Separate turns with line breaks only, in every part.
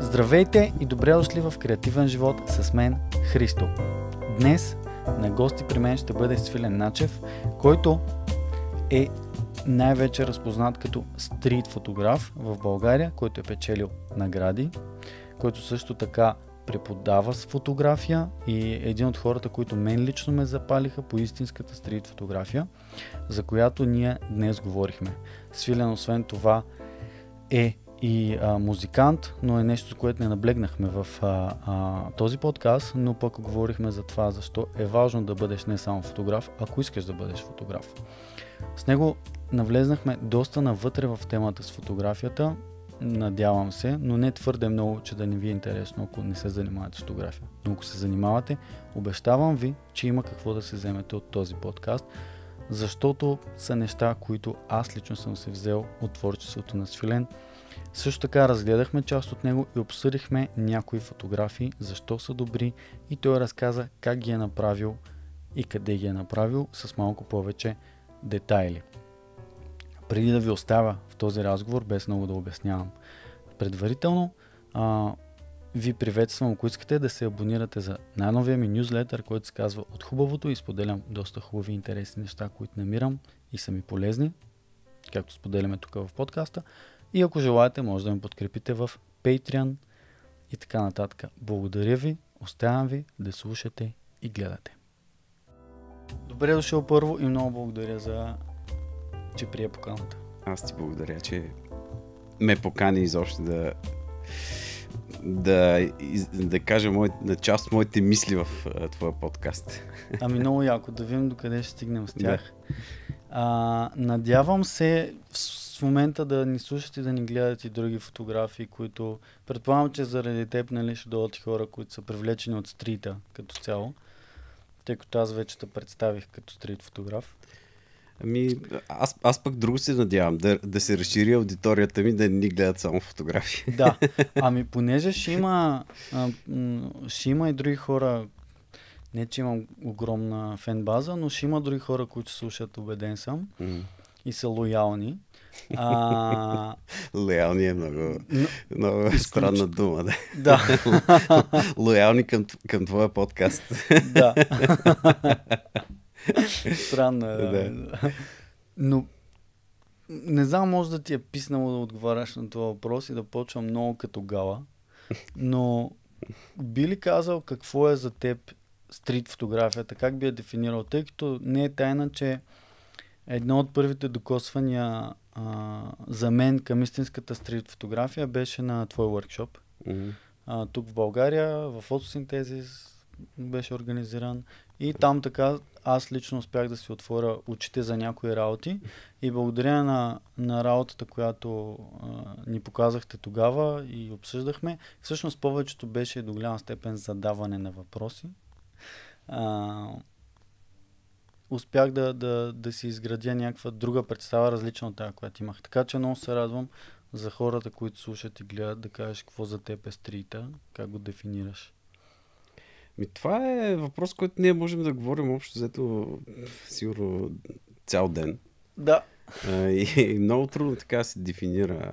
Здравейте и добре дошли в Креативен живот с мен Христо. Днес на гости при мен ще бъде Свилен Начев, който е най-вече разпознат като стрит фотограф в България, който е печелил награди, който също така преподава с фотография и е един от хората, които мен лично ме запалиха по истинската стрит фотография, за която ние днес говорихме. Свилен освен това е и а, музикант, но е нещо, с което не наблегнахме в а, а, този подкаст, но пък говорихме за това, защо е важно да бъдеш не само фотограф, ако искаш да бъдеш фотограф. С него навлезнахме доста навътре в темата с фотографията, надявам се, но не твърде много, че да не ви е интересно, ако не се занимавате с фотография. Но ако се занимавате, обещавам ви, че има какво да се вземете от този подкаст, защото са неща, които аз лично съм се взел от творчеството на Сфилен – също така разгледахме част от него и обсъдихме някои фотографии, защо са добри и той разказа как ги е направил и къде ги е направил с малко повече детайли. Преди да ви оставя в този разговор, без много да обяснявам предварително, а, ви приветствам, ако искате да се абонирате за най-новия ми нюзлетър, който се казва От хубавото и споделям доста хубави и интересни неща, които намирам и са ми полезни, както споделяме тук в подкаста. И ако желаете, може да ме подкрепите в Patreon и така нататък. Благодаря ви, оставям ви да слушате и гледате. Добре е дошъл първо и много благодаря за че прие поканата.
Аз ти благодаря, че ме покани изобщо да да, да кажа мой, на част от моите мисли в твоя подкаст.
Ами много яко, да видим докъде ще стигнем с тях. Да. А, надявам се в момента да ни слушат и да ни гледат и други фотографии, които предполагам, че заради теб нали, ще дойдат хора, които са привлечени от стрита като цяло, тъй като аз вече те представих като стрит фотограф.
Ами, аз, аз пък друго се надявам, да, да се разшири аудиторията ми, да не ни гледат само фотографии. Да,
ами понеже ще има, а, ще има и други хора, не че имам огромна фенбаза, но ще има други хора, които слушат, убеден съм, mm. и са лоялни. А... Лоялни е много, но... много Изключ... странна дума. Да. да.
Лоялни към, към твоя подкаст. да. Странно е. Да. да.
Но не знам, може да ти е писнало да отговаряш на това въпрос и да почвам много като гала, но би ли казал какво е за теб стрит фотографията? Как би я дефинирал? Тъй като не е тайна, че едно от първите докосвания а, за мен към истинската стрит фотография беше на твой workshop. Mm-hmm. А, тук в България, в фотосинтезис беше организиран и там така аз лично успях да си отворя очите за някои работи и благодаря на, на работата, която а, ни показахте тогава и обсъждахме, всъщност повечето беше до голяма степен задаване на въпроси. А, успях да, да, да си изградя някаква друга представа, различна от тази, която имах. Така че много се радвам за хората, които слушат и гледат, да кажеш какво за теб е стрита, как го дефинираш.
Ми, това е въпрос, който ние можем да говорим общо взето сигурно цял ден. Да. И, и много трудно така се дефинира.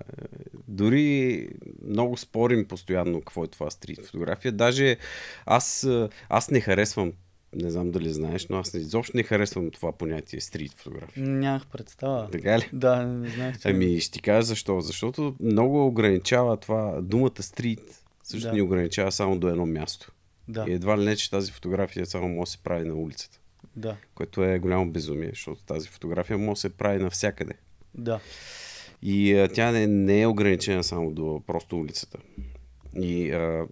Дори много спорим постоянно какво е това стрит фотография. Даже аз, аз не харесвам не знам дали знаеш, но аз изобщо не харесвам това понятие стрит фотография. Нямах
представа. Така ли? Да, не знаех. Че... Ами
ще ти кажа защо. Защото много ограничава това. Думата стрит също да. ни ограничава само до едно място. Да. И едва ли не, че тази фотография само може да се прави на улицата. Да. Което е голямо безумие, защото тази фотография може да се прави навсякъде. Да. И а, тя не, не е ограничена само до просто улицата. И а,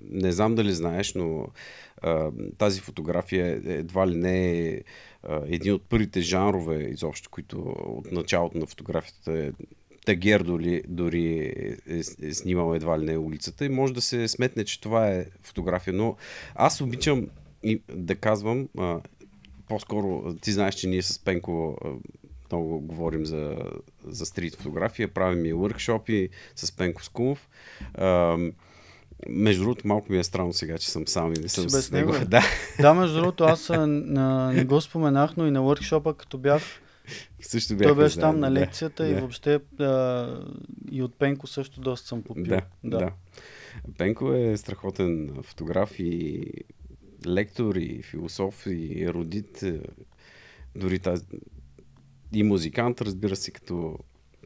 не знам дали знаеш, но тази фотография едва ли не е един от първите жанрове изобщо, които от началото на фотографията е Тагер дори, дори е, е снимал едва ли не улицата и може да се сметне, че това е фотография, но аз обичам и да казвам, а, по-скоро ти знаеш, че ние с Пенко а, много говорим за, за стрит фотография, правим и въркшопи с Пенко Скумов. А, между другото, малко ми е странно сега, че съм сам и не съм без с него. Да.
да, между другото, аз а, не го споменах, но и на въркшопа, като бях, също бях. Той беше там на лекцията да, и да. въобще а, и от Пенко също доста съм попил. Да, да. да.
Пенко е страхотен фотограф и лектор, и философ, и родит, е, дори тази... и музикант, разбира се, като,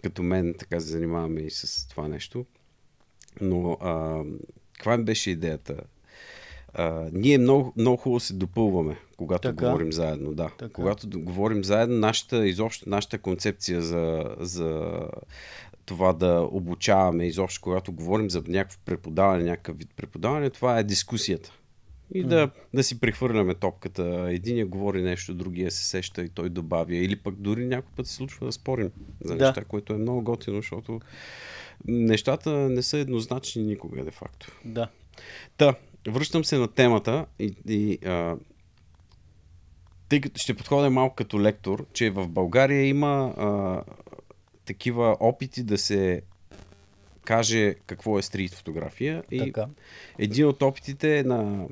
като мен, така се занимаваме и с това нещо. Но а, каква беше идеята? А, ние много, много хубаво се допълваме, когато така. говорим заедно. Да. Така. Когато говорим заедно, нашата, изобщо, нашата концепция за, за това да обучаваме, изобщо, когато говорим за някакво преподаване, някакъв вид преподаване, това е дискусията. И да, да си прехвърляме топката. Единия говори нещо, другия се сеща и той добавя. Или пък дори някой път се случва да спорим за да. неща, което е много готино, защото нещата не са еднозначни никога, де факто. Да. Та, връщам се на темата и, и а, тъй като ще подходя малко като лектор, че в България има а, такива опити да се каже какво е стрит фотография. И така. един от опитите е на...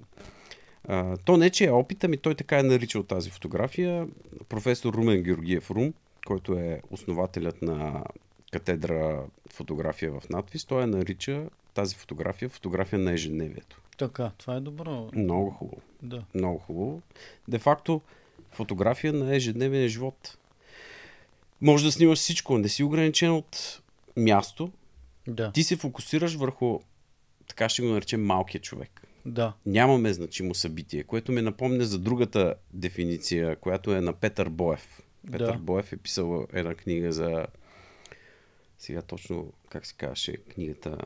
А, то не, че е опита, ми той така е наричал тази фотография. Професор Румен Георгиев Рум, който е основателят на катедра фотография в надпис, той я нарича тази фотография фотография на ежедневието.
Така, това е добро. Много
хубаво. Да. Много хубаво. Де факто, фотография на ежедневен живот. Може да снимаш всичко, не си ограничен от място. Да. Ти се фокусираш върху, така ще го наречем, малкия човек. Да. Нямаме значимо събитие, което ме напомня за другата дефиниция, която е на Петър Боев. Петър да. Боев е писал една книга за сега точно, как се казваше, книгата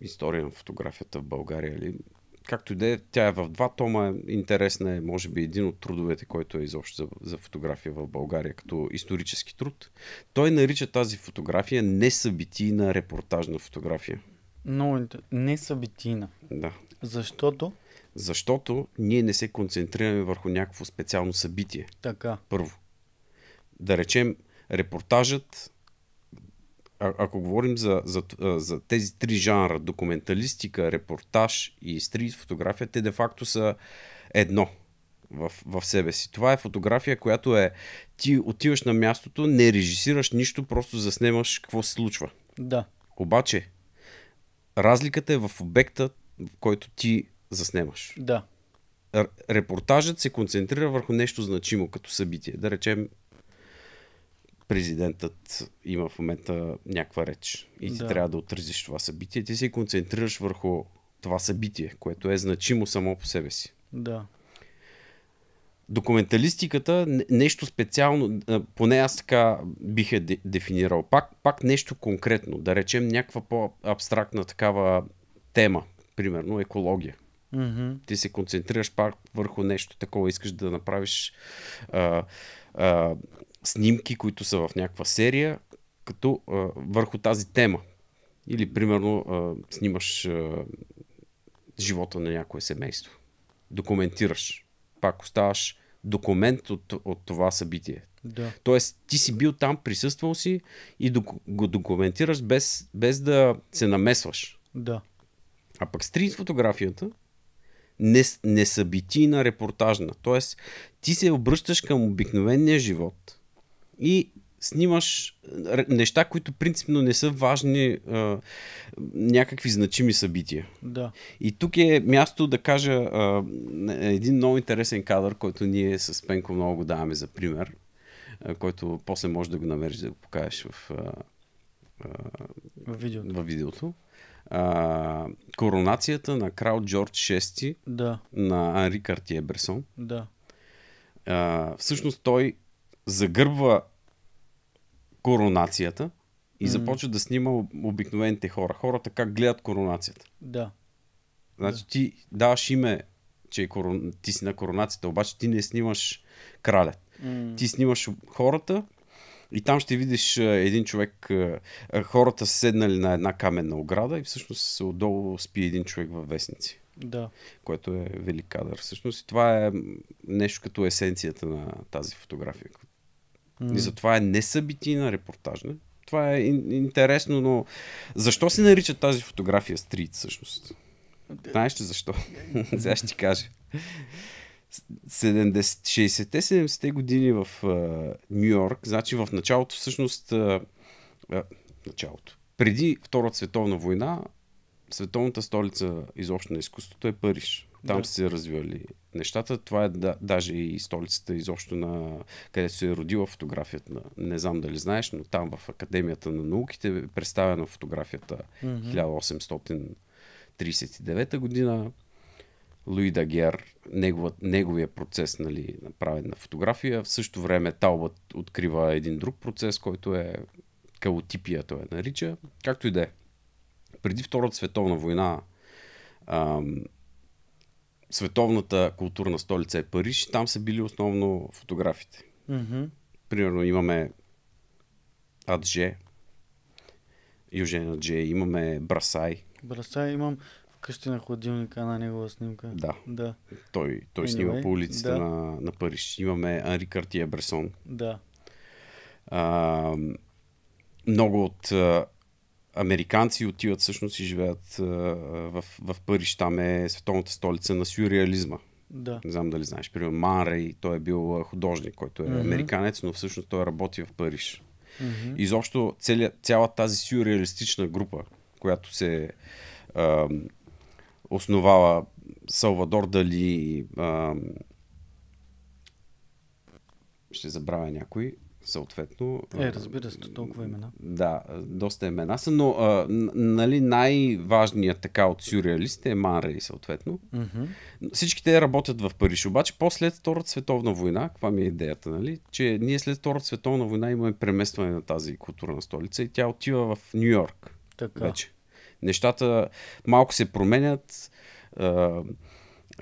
История на фотографията в България ли? Както и да е, тя е в два тома. Интересна е, може би, един от трудовете, който е изобщо за, за фотография в България, като исторически труд. Той нарича тази фотография несъбитийна репортажна фотография.
Но несъбитийна.
Да. Защото? Защото ние не се концентрираме върху някакво специално събитие. Така. Първо. Да речем, репортажът, а, ако говорим за, за, за тези три жанра, документалистика, репортаж и стрит фотография, те де-факто са едно в, в себе си. Това е фотография, която е ти отиваш на мястото, не режисираш нищо, просто заснемаш какво се случва. Да. Обаче, разликата е в обекта, в който ти заснемаш. Да. Репортажът се концентрира върху нещо значимо като събитие. Да речем президентът има в момента някаква реч и ти да. трябва да отразиш това събитие. Ти се концентрираш върху това събитие, което е значимо само по себе си. Да. Документалистиката, нещо специално, поне аз така бих е дефинирал. Пак, пак нещо конкретно, да речем някаква по-абстрактна такава тема, примерно екология. Mm-hmm. Ти се концентрираш пак върху нещо такова, искаш да направиш а, а, снимки, които са в някаква серия, като а, върху тази тема. Или, примерно, а, снимаш а, живота на някое семейство. Документираш. Пак оставаш документ от, от това събитие. Да. Тоест, ти си бил там, присъствал си и док- го документираш без, без да се намесваш. Да. А пък стрит фотографията не, не събитийна, репортажна. Тоест, ти се обръщаш към обикновения живот и снимаш неща, които принципно не са важни, а, някакви значими събития. Да. И тук е място да кажа а, един много интересен кадър, който ние с Пенко много го даваме за пример, а, който после може да го намериш да го покажеш в, а, а, в видеото. В видеото. А, коронацията на крал Джордж VI да. на Анри Картие Да. А, всъщност той загърбва коронацията и започва да снима обикновените хора. Хората как гледат коронацията. Да. Значи ти даваш име, че е корон... ти си на коронацията, обаче ти не снимаш кралят. Ти снимаш хората и там ще видиш е, един човек, е, е, хората са седнали на една каменна ограда и всъщност отдолу спи един човек във вестници. Да. Което е велик кадър. Всъщност това е нещо като есенцията на тази фотография, Mm. И затова е не събитийна репортажна. Това е интересно, но защо се нарича тази фотография стрит всъщност? Знаеш ли защо? Сега ще ти кажа. 60 70-те години в Нью Йорк, значи в началото всъщност, а, началото, преди Втората световна война, световната столица изобщо на изкуството е Париж. Там да. са се развивали нещата. Това е да, даже и столицата изобщо на където се е родила фотографията. на. Не знам дали знаеш, но там в Академията на науките е представена фотографията mm-hmm. 1839 година. Луи Дагер, негова, неговия процес, нали, направен на фотография. В същото време Талбът открива един друг процес, който е калотипия, той е нарича. Както и да е. Преди Втората световна война ам, световната културна столица е Париж, там са били основно фотографите. Mm-hmm. Примерно имаме Адже, Южен Адже, имаме Брасай.
Брасай имам вкъщи на хладилника на негова снимка. Да. да.
Той, той снима по улиците да. на, на Париж. Имаме Анри Картия Бресон. Да. А, много от а, американци отиват всъщност и живеят в, в Париж. Там е световната столица на сюрреализма. Да. Не знам дали знаеш. Примерно Манрей, той е бил художник, който е mm-hmm. американец, но всъщност той работи в Париж. Mm-hmm. Изобщо цяла, цяла тази сюрреалистична група, която се а, основава Салвадор Дали, а, ще забравя някой, съответно. Е, разбира се, толкова имена. Да, доста имена са, но а, нали най-важният така от сюрреалистите е Манрей, съответно. Mm-hmm. Всички те работят в Париж, обаче после Втората световна война, каква ми е идеята, нали? Че ние след Втората световна война имаме преместване на тази културна столица и тя отива в Нью Йорк. Така. Вече. Нещата малко се променят.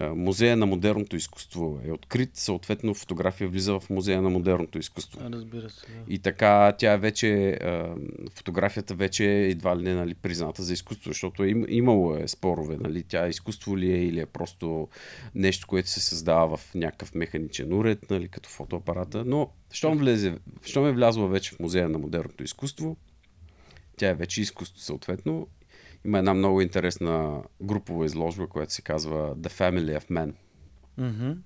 Музея на модерното изкуство е открит, съответно фотография влиза в Музея на модерното изкуство.
А, Разбира се. Да.
И така тя е вече, фотографията вече е едва ли не нали, призната за изкуство, защото им, имало е спорове, нали, тя изкуство ли е или е просто нещо, което се създава в някакъв механичен уред, нали, като фотоапарата, но щом, влезе, щом е влязла вече в Музея на модерното изкуство, тя е вече изкуство съответно има една много интересна групова изложба, която се казва The Family of Men. Mm-hmm.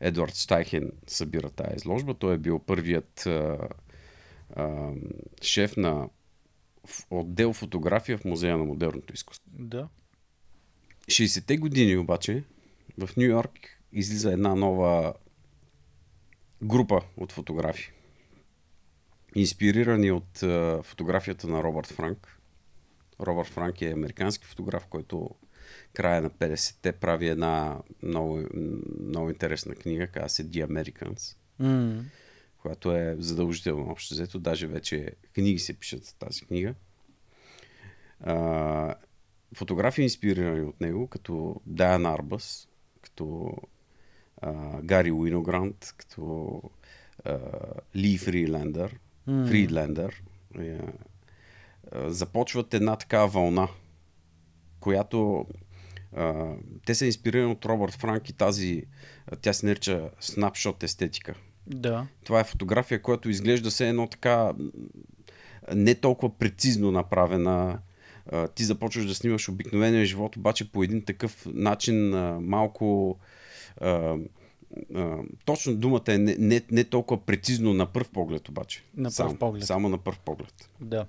Едуард Штайхен събира тази изложба. Той е бил първият а, а, шеф на отдел фотография в Музея на модерното изкуство. Да. 60-те години обаче в Нью Йорк излиза една нова група от фотографи. Инспирирани от а, фотографията на Робърт Франк, Робърт Франк е американски фотограф, който края на 50-те прави една много, много интересна книга, казва се The Americans, mm. която е задължително общо взето. Даже вече книги се пишат за тази книга. А, фотографи инспирирани от него, като Дайан Арбас, като а, Гари Уиногрант, като а, Ли Фрилендър, mm. Фридлендър, започват една такава вълна, която а, те са инспирирани от Робърт Франк и тази, тя се нарича снапшот естетика. Да. Това е фотография, която изглежда се едно така не толкова прецизно направена. А, ти започваш да снимаш обикновения живот, обаче по един такъв начин а, малко а, точно думата е не, не, не толкова прецизно на пръв поглед обаче. На пръв само, поглед. Само на пръв поглед. Да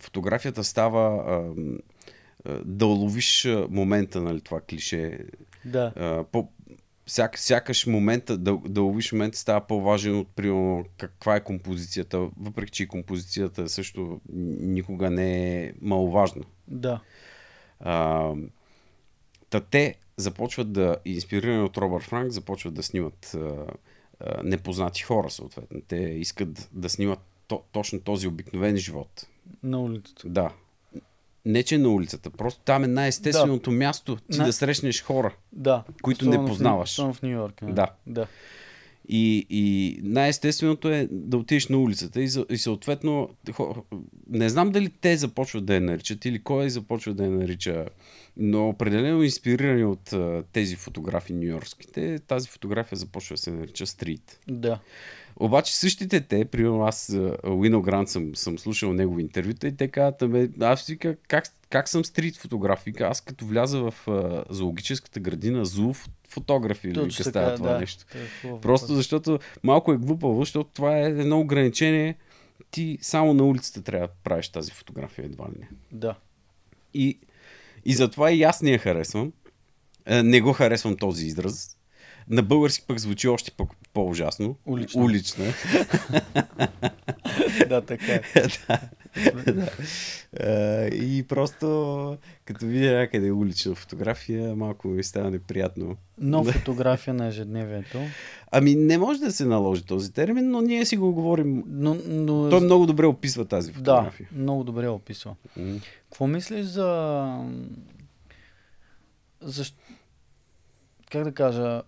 фотографията става да уловиш момента, нали, това клише. Да. А, по, сяк, сякаш момента, да, да уловиш момента става по-важен от, примерно, каква е композицията, въпреки, че композицията също никога не е маловажна. Да. А, та те започват да, инспирирани от Робърт Франк, започват да снимат а, а, непознати хора, съответно. Те искат да снимат то, точно този обикновен живот. На улицата. Да. Не, че на улицата. Просто там е най-естественото да. място ти не. да срещнеш хора, да. които Особено не познаваш. В, в Нью Йорк. Нали? Да. да. И, и най-естественото е да отидеш на улицата и, и съответно не знам дали те започват да я наричат или кой започва да я нарича но определено инспирирани от а, тези фотографии нью-йоркските, тази фотография започва да се нарича стрит. Да. Обаче същите те, примерно аз Уино Грант съм, съм слушал негови интервюта и те казват, ами, аз вика, как, как съм стрит фотограф? аз като вляза в а, зоологическата градина, зоо фотографи или как става това да, нещо. Е хубаво, Просто да. защото малко е глупаво, защото това е едно ограничение. Ти само на улицата трябва да правиш тази фотография, едва ли не. Да. И и затова и аз не я харесвам. Е, не го харесвам този израз. На български пък звучи още по-ужасно. Улична. Улична. да, така е. и просто като видя някъде улична фотография, малко ми става неприятно. Но фотография
на ежедневието.
Ами не може да се наложи този термин, но ние си го говорим. Но,
но... Той много добре описва тази фотография. Да, много добре описва. Какво мислиш за... за... Как да кажа,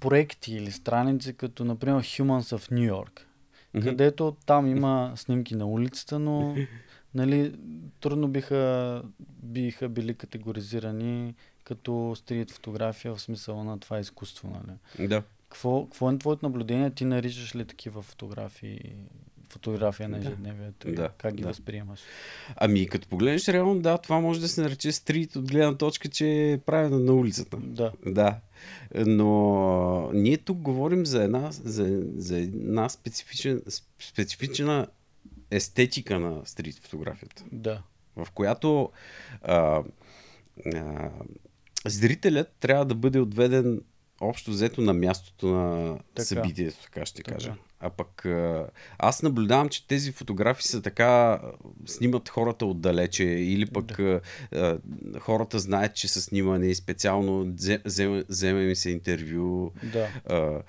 проекти или страници, като например Humans of New York mm-hmm. където там има снимки на улицата, но нали, трудно биха, биха били категоризирани като стрит фотография в смисъла на това изкуство. Нали? Да. Какво, какво е твоето наблюдение? Ти наричаш ли такива фотографии
фотография на ежедневието да, и как ги да. възприемаш? Ами, като погледнеш реално, да, това може да се нарече стрит от гледна точка, че е правено на улицата. Да. Да, но ние тук говорим за една, за, за една специфичен, специфична естетика на стрит фотографията. Да. В която а, а, зрителят трябва да бъде отведен общо взето на мястото на така. събитието, така ще така. кажа. А пък аз наблюдавам, че тези фотографии са така, снимат хората отдалече или пък да. а, хората знаят, че са снимани специално, вземем се интервю. Да. А,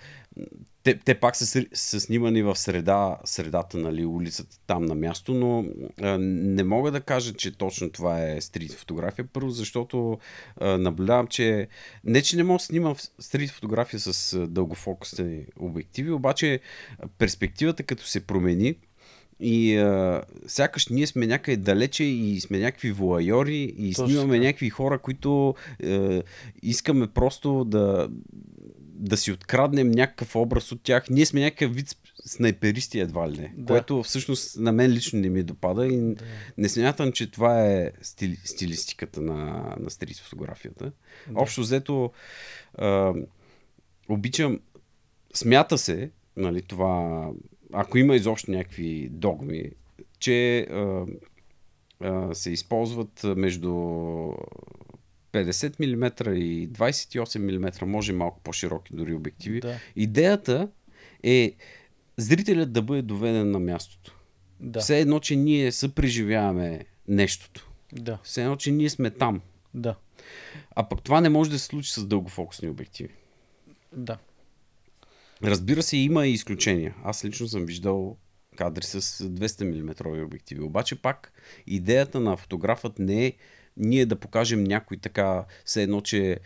те, те пак са, са снимани в среда, средата, нали, улицата там на място, но а, не мога да кажа, че точно това е стрит фотография. Първо, защото а, наблюдавам, че не, че не мога да снимам стрит фотография с а, дългофокусни обективи, обаче перспективата като се промени, и а, сякаш ние сме някъде далече и сме някакви воайори и Точно. снимаме някакви хора, които а, искаме просто да, да си откраднем някакъв образ от тях. Ние сме някакъв вид снайперисти едва ли не, да. което всъщност на мен лично не ми допада и да. не смятам, че това е стили, стилистиката на, на стрит фотографията. Да. Общо взето а, обичам, смята се, нали, това, ако има изобщо някакви догми, че а, а, се използват между 50 мм и 28 мм, може малко по-широки дори обективи. Да. Идеята е зрителят да бъде доведен на мястото. Да. Все едно, че ние съпреживяваме нещото. Да. Все едно, че ние сме там. Да. А пък това не може да се случи с дългофокусни обективи. Да. Разбира се, има и изключения. Аз лично съм виждал кадри с 200 мм обективи. Обаче пак идеята на фотографът не е ние да покажем някой така, все едно, че е,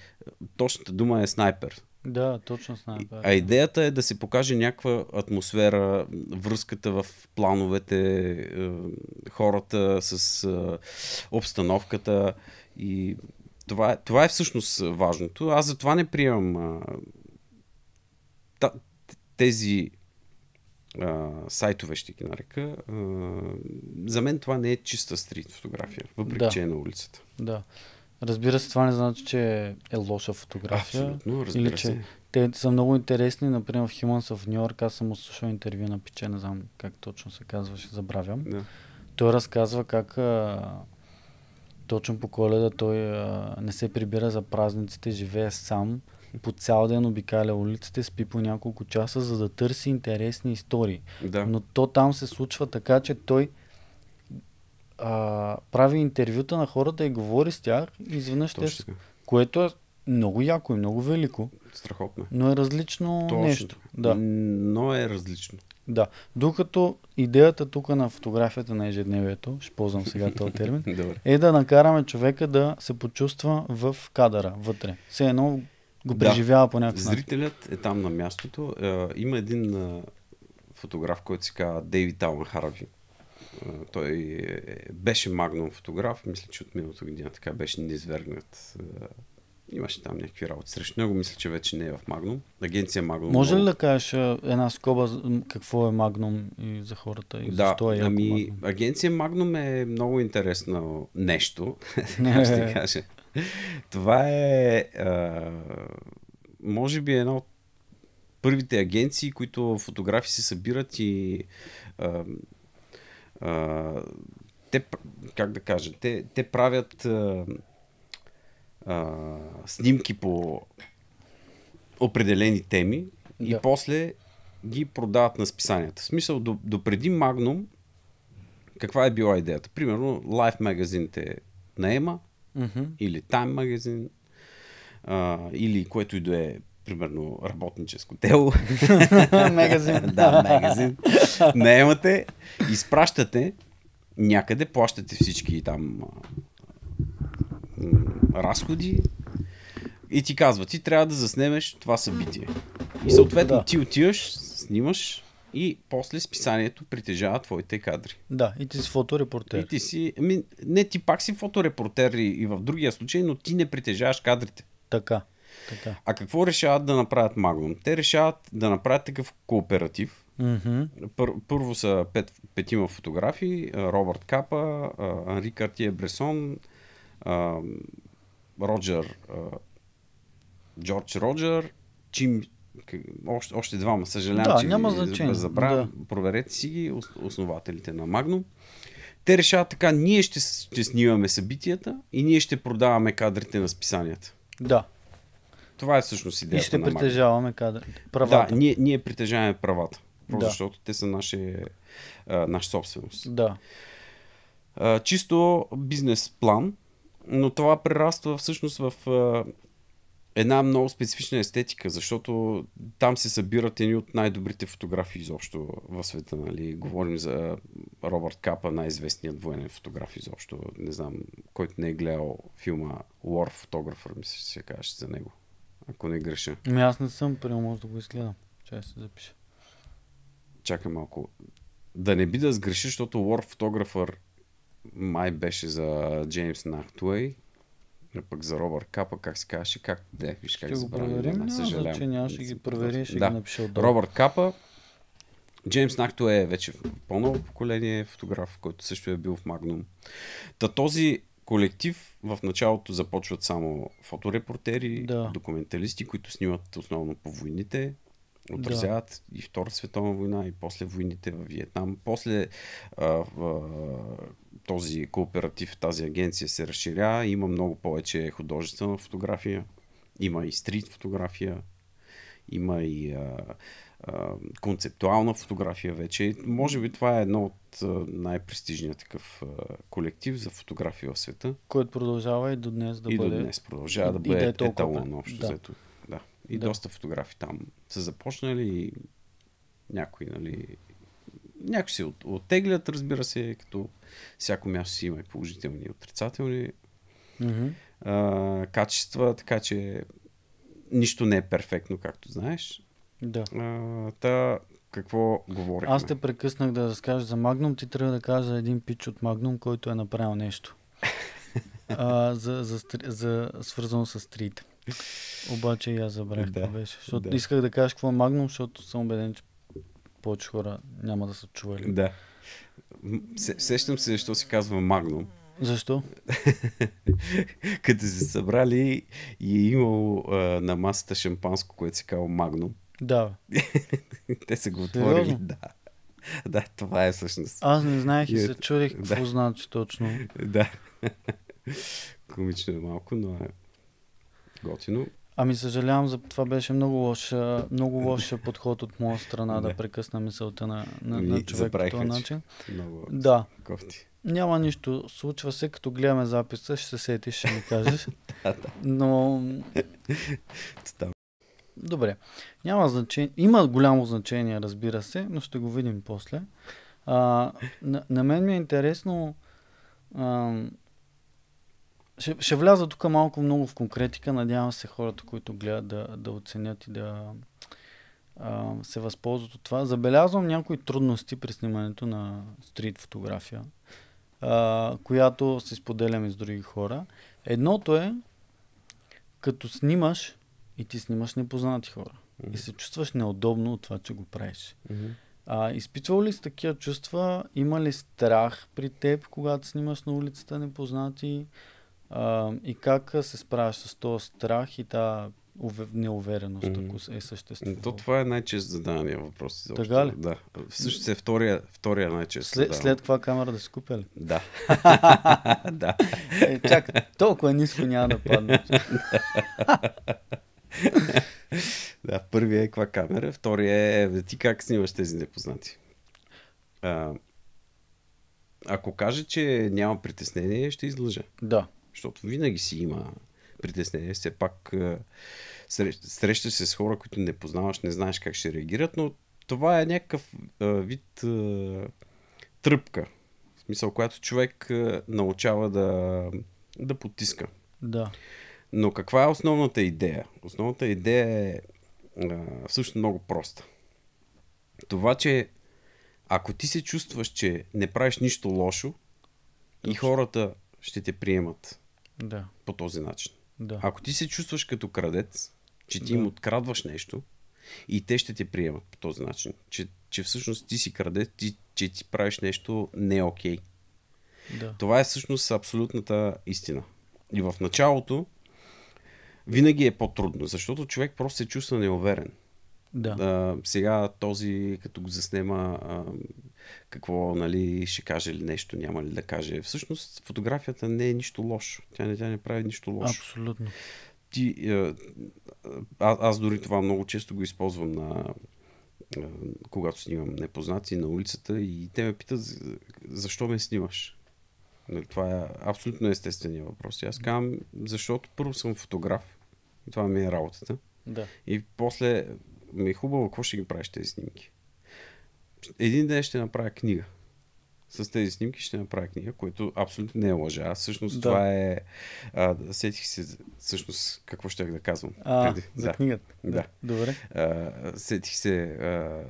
точната дума е снайпер.
Да, точно снайпер. А
идеята е да се покаже някаква атмосфера, връзката в плановете, е, хората с е, обстановката и това, това е всъщност важното. Аз затова не приемам тези а, сайтове, ще ги нарека. А, за мен това не е чиста стрит фотография, въпреки да. че е на улицата.
Да. Разбира се, това не значи, че е лоша фотография. Абсолютно, разбира или, че се. Те са много интересни, например в Humans в Нью Йорк, аз съм слушал интервю на Пиче, не знам как точно се казваше, забравям. Да. Той разказва как а, точно по коледа той а, не се прибира за празниците, живее сам по цял ден обикаля улиците, спи по няколко часа, за да търси интересни истории. Да. Но то там се случва така, че той а, прави интервюта на хората и говори с тях и изведнъж те... Което е много яко и много велико. Страхотно. Но е различно Точно. Е нещо. Да. Но е различно. Да. Докато идеята тук на фотографията на ежедневието, ще ползвам сега този термин, е да накараме човека да се почувства в кадъра, вътре. Все едно го преживява да. по някакъв начин.
Зрителят е там на мястото. Е, има един фотограф, който се казва Дейвид Харви. Е, Той е, беше магнум фотограф, мисля, че от миналото година така беше неизвергнат. Е, имаше там някакви работи срещу него, мисля, че вече не е в Магнум. Агенция Магнум. Може ли
да кажеш една скоба какво е Магнум и за хората и да, защо е
ами, Магнум? Агенция Магнум е много интересно нещо, не. ще кажа. Това е, а, може би, една от първите агенции, които фотографи се събират и а, а, те, как да кажа, те, те правят а, а, снимки по определени теми да. и после ги продават на списанията. В смисъл, допреди до Magnum, каква е била идеята? Примерно, Life Magazine те наема, Mm-hmm. Или Time магазин, а, или което и да е примерно работническо тело. магазин. да, магазин. Наемате, изпращате някъде, плащате всички там разходи и ти казва, ти трябва да заснемеш това събитие. И съответно да. ти отиваш, снимаш, и после списанието притежава твоите кадри. Да, и ти си фоторепортер. И ти си, ами, не, ти пак си фоторепортер и, и в другия случай, но ти не притежаваш кадрите. Така. Така. А какво решават да направят Magnum? Те решават да направят такъв кооператив. Mm-hmm. Пър, първо са пет, петима фотографи. Робърт Капа, Анри Картие Бресон, Роджер, Джордж Роджер, Чим, още, още двама. Съжалявам, да, че няма значение. забравя. Да. Проверете си ги, основателите на Магно. Те решават така, ние ще, ще снимаме събитията и ние ще продаваме кадрите на списанията. Да. Това е всъщност идеята И ще на притежаваме кадрите. Правата. Да, ние, ние притежаваме правата. Просто да. защото те са наше, а, наша собственост. Да. А, чисто бизнес план, но това прераства всъщност в а, една много специфична естетика, защото там се събират едни от най-добрите фотографии изобщо в света. Нали? Говорим за Робърт Капа, най-известният военен фотограф изобщо. Не знам, който не е гледал филма War Photographer, мисля, че се каже за него. Ако не греша.
Ами аз не съм, прямо може да го изгледам. Чай се запиша.
Чакай малко. Да не би да сгрешиш, защото War Photographer май беше за Джеймс Нахтуей или пък за Робър Капа, как се казваше, как де, виж как ще го проверим, не, значи съжалявам. Че ще ги проверя, ще да. ги напиша отдолу. Робър Капа, Джеймс Накто е вече в по-ново поколение фотограф, който също е бил в Магнум. Та този колектив в началото започват само фоторепортери, да. документалисти, които снимат основно по войните, отразяват да. и Втората световна война, и после войните във Виетнам. После а, в, а, този кооператив, тази агенция се разширя, има много повече художествена фотография, има и стрит фотография, има и а, а, концептуална фотография вече. Може би това е едно от най-престижният такъв колектив за фотография в света.
Което продължава и до днес да и бъде. И до днес продължава и, да бъде да е толкова... еталон общо да. взето.
Да. И да. доста фотографии там са започнали и някои нали, някои се от, оттеглят, разбира се, като всяко място си има и положителни и отрицателни mm-hmm. а, качества, така че нищо не е перфектно, както знаеш. Да. А, та, какво говорим? Аз те
прекъснах да разкажа за Магнум, ти трябва да кажа за един пич от Магнум, който е направил нещо. а, за, за, за, за, свързано с стрит. Обаче и аз забравих да, беше. Защото да. исках да кажа какво е Магнум, защото съм убеден, че повече хора няма да са чували. Да.
сещам се защо се казва Магно. Защо? Като се събрали и е имало а, на масата шампанско, което се казва Магно. Да. Те са го отворили, да. Да, това е всъщност. Аз не знаех и, и се чудих да. какво значи точно. да. Комично е малко, но е готино.
Ами съжалявам, за това беше много лош, много лош подход от моя страна да прекъсна мисълта на, на, на човек по този начин. Много да. Кофти. Няма нищо. Случва се, като гледаме записа, ще се сетиш, ще ми кажеш. Но... Добре. Няма значение. Има голямо значение, разбира се, но ще го видим после. А, на, на мен ми е интересно... А, ще, ще вляза тук малко много в конкретика. Надявам се хората, които гледат да, да оценят и да а, се възползват от това. Забелязвам някои трудности при снимането на стрит фотография, а, която се споделяме с други хора. Едното е, като снимаш и ти снимаш непознати хора. Mm-hmm. И се чувстваш неудобно от това, че го правиш. Mm-hmm. А, изпитвал ли си такива чувства? Има ли страх при теб, когато снимаш на улицата непознати? А, и как се справяш с този страх и тази неувереност,
mm-hmm. ако е съществувала? То това е най-чест задания въпрос. Така ли? Да. Всъщност е втория, втория най-чест След, задания. след
това камера да си купя ли? Да. да. Е, чак, толкова ниско няма да падна. да, първият е каква камера,
втория е, е ти как снимаш тези непознати. А, ако каже, че няма притеснение, ще излъжа. Да, защото винаги си има притеснение. Все пак е, срещаш се с хора, които не познаваш, не знаеш как ще реагират, но това е някакъв е, вид е, тръпка. В смисъл, която човек научава да, да потиска. Да. Но каква е основната идея? Основната идея е всъщност много проста. Това, че ако ти се чувстваш, че не правиш нищо лошо, и хората ще те приемат. Да. По този начин. Да. Ако ти се чувстваш като крадец, че ти да. им открадваш нещо и те ще те приемат по този начин, че, че всъщност ти си крадец, ти, че ти правиш нещо не окей. Да. Това е всъщност абсолютната истина. И в началото винаги е по-трудно, защото човек просто се чувства неуверен. Да. А, сега този, като го заснема, а, какво, нали, ще каже ли нещо, няма ли да каже. Всъщност, фотографията не е нищо лошо. Тя не, тя не прави нищо лошо. Абсолютно. Ти, а, а, аз дори това много често го използвам на а, когато снимам непознати на улицата и те ме питат защо ме снимаш. Нали, това е абсолютно естествения въпрос. аз казвам, защото първо съм фотограф. Това ми е работата. Да. И после ме е хубаво, какво ще ги правиш тези снимки? Един ден ще направя книга. С тези снимки ще направя книга, което абсолютно не е лъжа. Всъщност да. това е... А, сетих се всъщност какво ще да казвам. А, преди. за да. книгата. Да. Добре. А, сетих се а,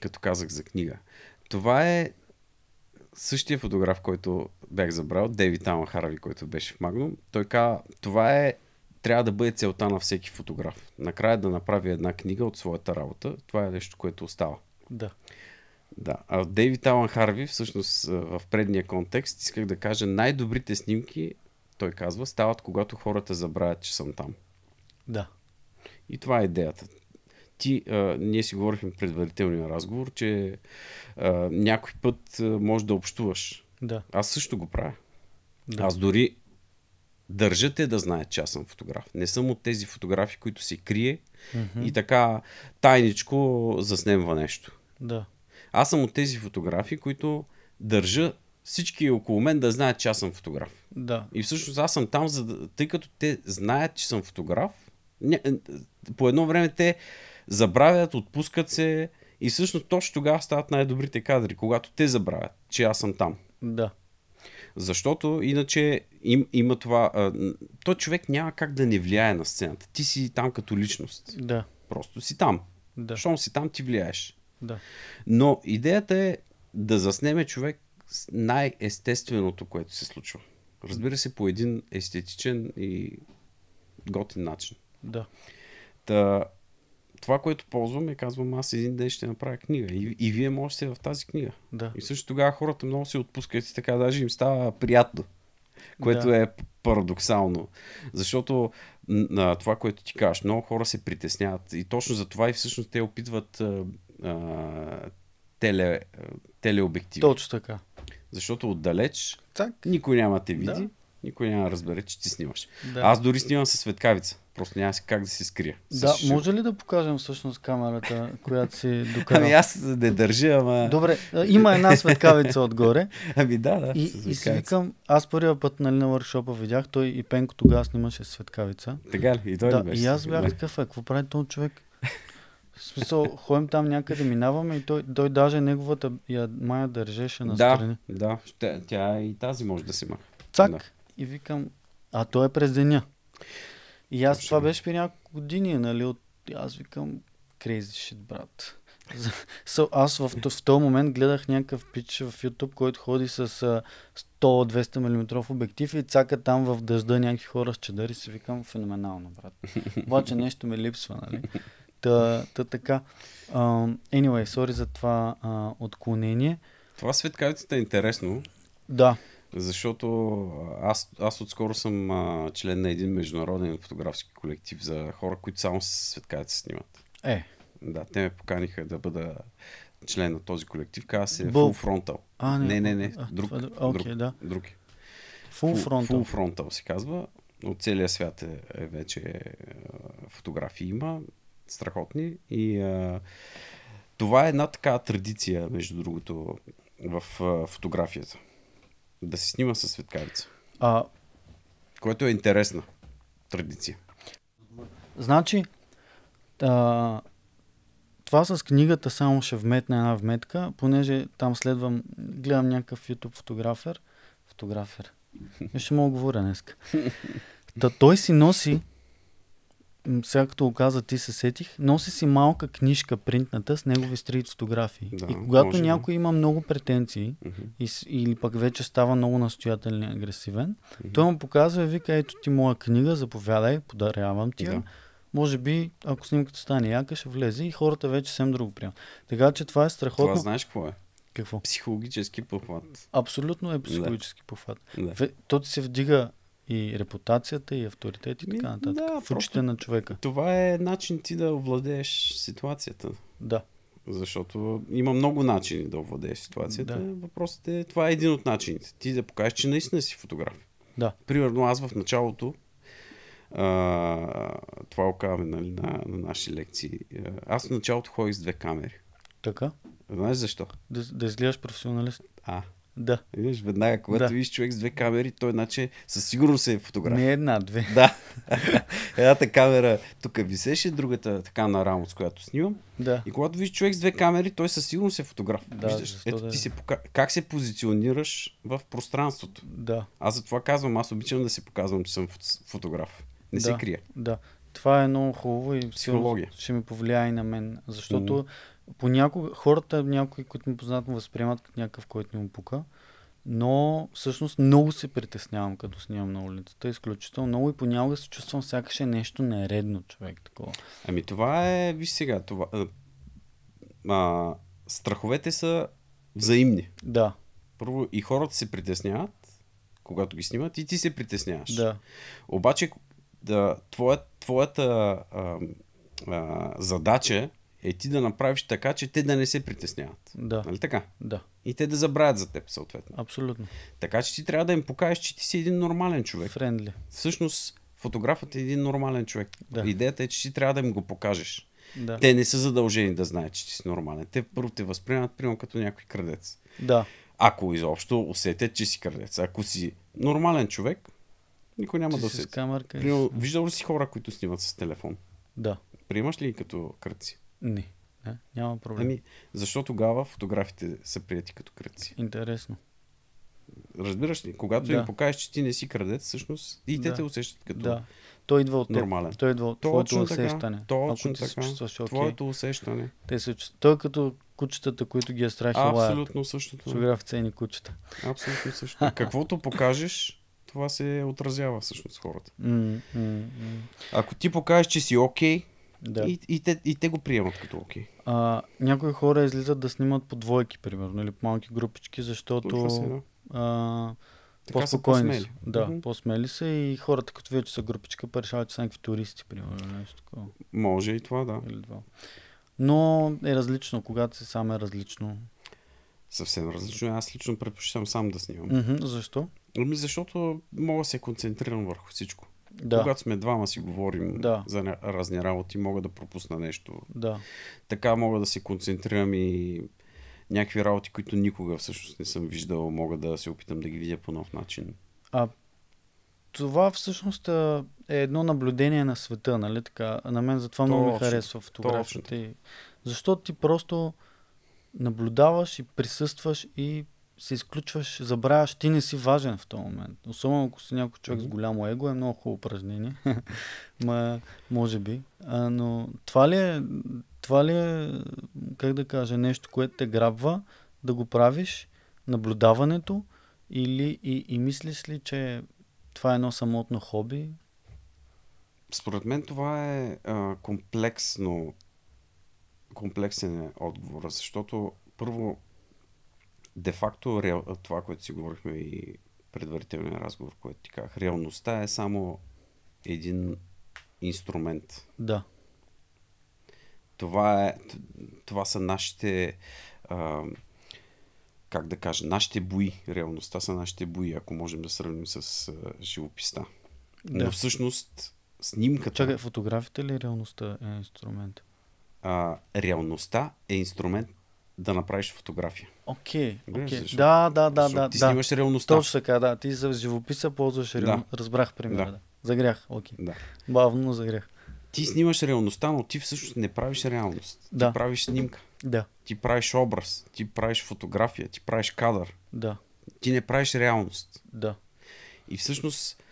като казах за книга. Това е същия фотограф, който бях забрал, Дейвид Тама Харви, който беше в Магнум. Той каза, това е трябва да бъде целта на всеки фотограф. Накрая да направи една книга от своята работа. Това е нещо, което остава. Да. Да. А Дейвид Алан Харви, всъщност в предния контекст, исках да кажа, най-добрите снимки, той казва, стават когато хората забравят, че съм там. Да. И това е идеята. Ти, а, ние си говорихме предварителния разговор, че а, някой път а, може да общуваш. Да. Аз също го правя. Да. Аз дори Държа те да знаят, че аз съм фотограф. Не съм от тези фотографи, които се крие mm-hmm. и така тайничко заснемва нещо. Да. Аз съм от тези фотографи, които държа всички около мен да знаят, че аз съм фотограф. Да. И всъщност аз съм там, за да, тъй като те знаят, че съм фотограф, не, по едно време те забравят, отпускат се и всъщност точно тогава стават най-добрите кадри, когато те забравят, че аз съм там. Да. Защото иначе им, има това... А, то човек няма как да не влияе на сцената. Ти си там като личност. Да. Просто си там. Да. Щом си там, ти влияеш. Да. Но идеята е да заснеме човек най-естественото, което се случва. Разбира се, по един естетичен и готин начин. Да. Та, това, което ползвам е, казвам, аз един ден ще направя книга. И, и вие можете в тази книга. Да. И също тогава хората много се отпускат и така даже им става приятно. Което да. е парадоксално. Защото на това, което ти кажеш, много хора се притесняват. И точно за това и всъщност те опитват а, теле, телеобективи. Точно така. Защото отдалеч так. никой няма те види, да. никой няма разбере, че ти снимаш. Да. Аз дори снимам със светкавица. Просто няма как да се скрия. Да, Също... може
ли да покажем всъщност камерата, която си докарал? Ами аз да не
държа, ама... Добре, има една светкавица отгоре. Ами да, да. И, и си викам,
аз първия път нали, на въркшопа видях, той и Пенко тогава снимаше светкавица. Така ли? И той да, беше. И аз бях такъв, какво прави този човек? В смисъл, ходим там някъде, минаваме и той, той даже неговата я, мая държеше на страни.
Да, да. Тя, тя и
тази може да си маха. Цак! Да. И викам, а той е през деня. И аз това беше при няколко години, нали? От... Аз викам, crazy shit, брат. so, аз в, в, този момент гледах някакъв пич в YouTube, който ходи с 100-200 мм обектив и цака там в дъжда някакви хора с чадъри си викам феноменално, брат. Обаче нещо ми липсва, нали? Та, та така. Uh, anyway, сори за това uh, отклонение.
Това светкавицата е интересно. Да. Защото аз, аз отскоро съм а, член на един международен фотографски колектив за хора, които само светкаят се снимат. Е. Да, те ме поканиха да бъда член на този колектив. Каза се Бъл... Full Frontal. А, не, не, не, не. друг. А, това... okay, е друг, да. друг. Full, full Frontal. Full Frontal се казва. От целия свят е, е вече е, фотографии има. Страхотни. И а, това е една така традиция, между другото, в а, фотографията да се снима с светкавица. А... Което е интересна традиция.
Значи, а, това с книгата само ще вметна една вметка, понеже там следвам, гледам някакъв YouTube фотографер. Фотографер. Не ще мога говоря днес. Та той си носи сега като го каза, ти се сетих, носи си малка книжка принтната с негови стрит фотографии. Да, и когато може, някой да. има много претенции mm-hmm. и, или пък вече става много настоятелен и агресивен, mm-hmm. той му показва и вика, ето ти моя книга, заповядай, подарявам ти Да. Може би, ако снимката стане яка, ще влезе и хората вече съвсем друго приемат. Така че това е страхотно. Това знаеш какво
е? Какво? Психологически похват.
Абсолютно е психологически
да. похват. Да.
То ти се вдига
и репутацията, и авторитет, и така нататък. Да, в очите на човека. Това е начин ти да овладееш ситуацията. Да. Защото има много начини да овладееш ситуацията. Да. Въпросът е, това е един от начините. Ти да покажеш, че наистина си фотограф. Да. Примерно аз в началото, а, това окаваме нали, на, на наши лекции, аз в началото ходих с две камери. Така. Знаеш защо? Да, да изгледаш професионалист. А. Да. Виж, веднага, когато да. видиш човек с две камери, той значи със сигурност е фотограф. Не е една, две. Да. Едната камера тук висеше, другата така на рамо, с която снимам. Да. И когато видиш човек с две камери, той със сигурност е фотограф. Да, Виждаш, ето да ти е? се пока... как се позиционираш в пространството. Да. Аз това казвам, аз обичам да се показвам, че съм фотограф. Не да, се крия.
Да. Това е много хубаво и силно ще ми повлияе и на мен. Защото mm-hmm понякога хората, някои, които ме познават, му възприемат като някакъв, който ни му пука. Но всъщност много се притеснявам, като снимам на улицата. Изключително много и понякога се чувствам сякаш е нещо нередно, човек. Такова.
Ами това е, виж сега, това... А, а, страховете са взаимни. Да. Първо и хората се притесняват, когато ги снимат, и ти се притесняваш. Да. Обаче, да, твоя, твоята а, а, задача е е ти да направиш така, че те да не се притесняват. Да. Нали така? Да. И те да забравят за теб, съответно. Абсолютно. Така че ти трябва да им покажеш, че ти си един нормален човек. Френдли. Всъщност, фотографът е един нормален човек. Да. Идеята е, че ти трябва да им го покажеш. Да. Те не са задължени да знаят, че ти си нормален. Те първо те възприемат, примерно, като някой крадец. Да. Ако изобщо усетят, че си крадец. Ако си нормален човек, никой няма ти да усети. Камерка... Примерно, виждал ли си хора, които снимат с телефон? Да. Приемаш ли ги като кръци? Не, Да, няма проблем. Ами, защо тогава фотографите са прияти като кръци? Интересно. Разбираш ли, когато да. им покажеш, че ти не си крадец, всъщност и те да. те усещат като да. Той идва от нормален. Той идва от точно твоето така, усещане. Точно Ако ти така. се чувстваш okay, твоето усещане.
Те се, той е като кучетата, които ги е страх и Абсолютно същото. Фотограф цени кучета.
Абсолютно същото. Каквото покажеш, това се отразява всъщност хората. Mm, mm, mm. Ако ти покажеш, че си окей, okay, да. И, и, те, и те го приемат като окей. Okay.
А, някои хора излизат да снимат по двойки, примерно, или по малки групички, защото се, да.
а, по-спокойни са. По-смели. Да, mm-hmm.
по-смели са и хората, като вие, че са групичка, решават, че са някакви туристи, примерно, нещо такова. Може и
това, да. Или два. Но е различно, когато си сам е различно. Съвсем различно. Аз лично предпочитам сам да снимам. Mm-hmm. Защо? Ами, защото мога да се концентрирам върху всичко. Да. Когато сме двама си говорим да. за разни работи, мога да пропусна нещо. Да. Така мога да се концентрирам и някакви работи, които никога всъщност не съм виждал, мога да се опитам да ги видя по нов начин.
А това всъщност е едно наблюдение на света, нали така? На мен затова много ми харесва фотографията. Защото ти просто наблюдаваш и присъстваш и се изключваш, забравяш, ти не си важен в този момент. Особено ако си някой човек mm-hmm. с голямо его, е много хубаво упражнение. Ма, може би. А, но това ли, е, това ли е, как да кажа, нещо, което те грабва да го правиш, наблюдаването, или и, и мислиш ли, че
това е едно самотно хоби? Според мен това е а, комплексно комплексен е отговор, защото първо де-факто това, което си говорихме и предварителния разговор, който ти казах, реалността е само един инструмент. Да. Това, е, това са нашите а, как да кажа, нашите бои, реалността са нашите бои, ако можем да сравним с а, живописта. Да. Но
всъщност снимката... Чакай, фотографията ли реалността е
инструмент? А, реалността е инструмент да направиш фотография.
Окей, okay, okay. да, да, да, да. Ти да. снимаш реалността. Точно така, да. Ти за живописа ползваш реалността.
Да. Разбрах примера. Да. да. Загрях, окей. Okay. Да. Бавно, за загрях. Ти снимаш реалността, но ти всъщност не правиш реалност. Да. Ти правиш снимка. Да. Ти правиш образ, ти правиш фотография, ти правиш кадър. Да. Ти не правиш реалност. Да. И всъщност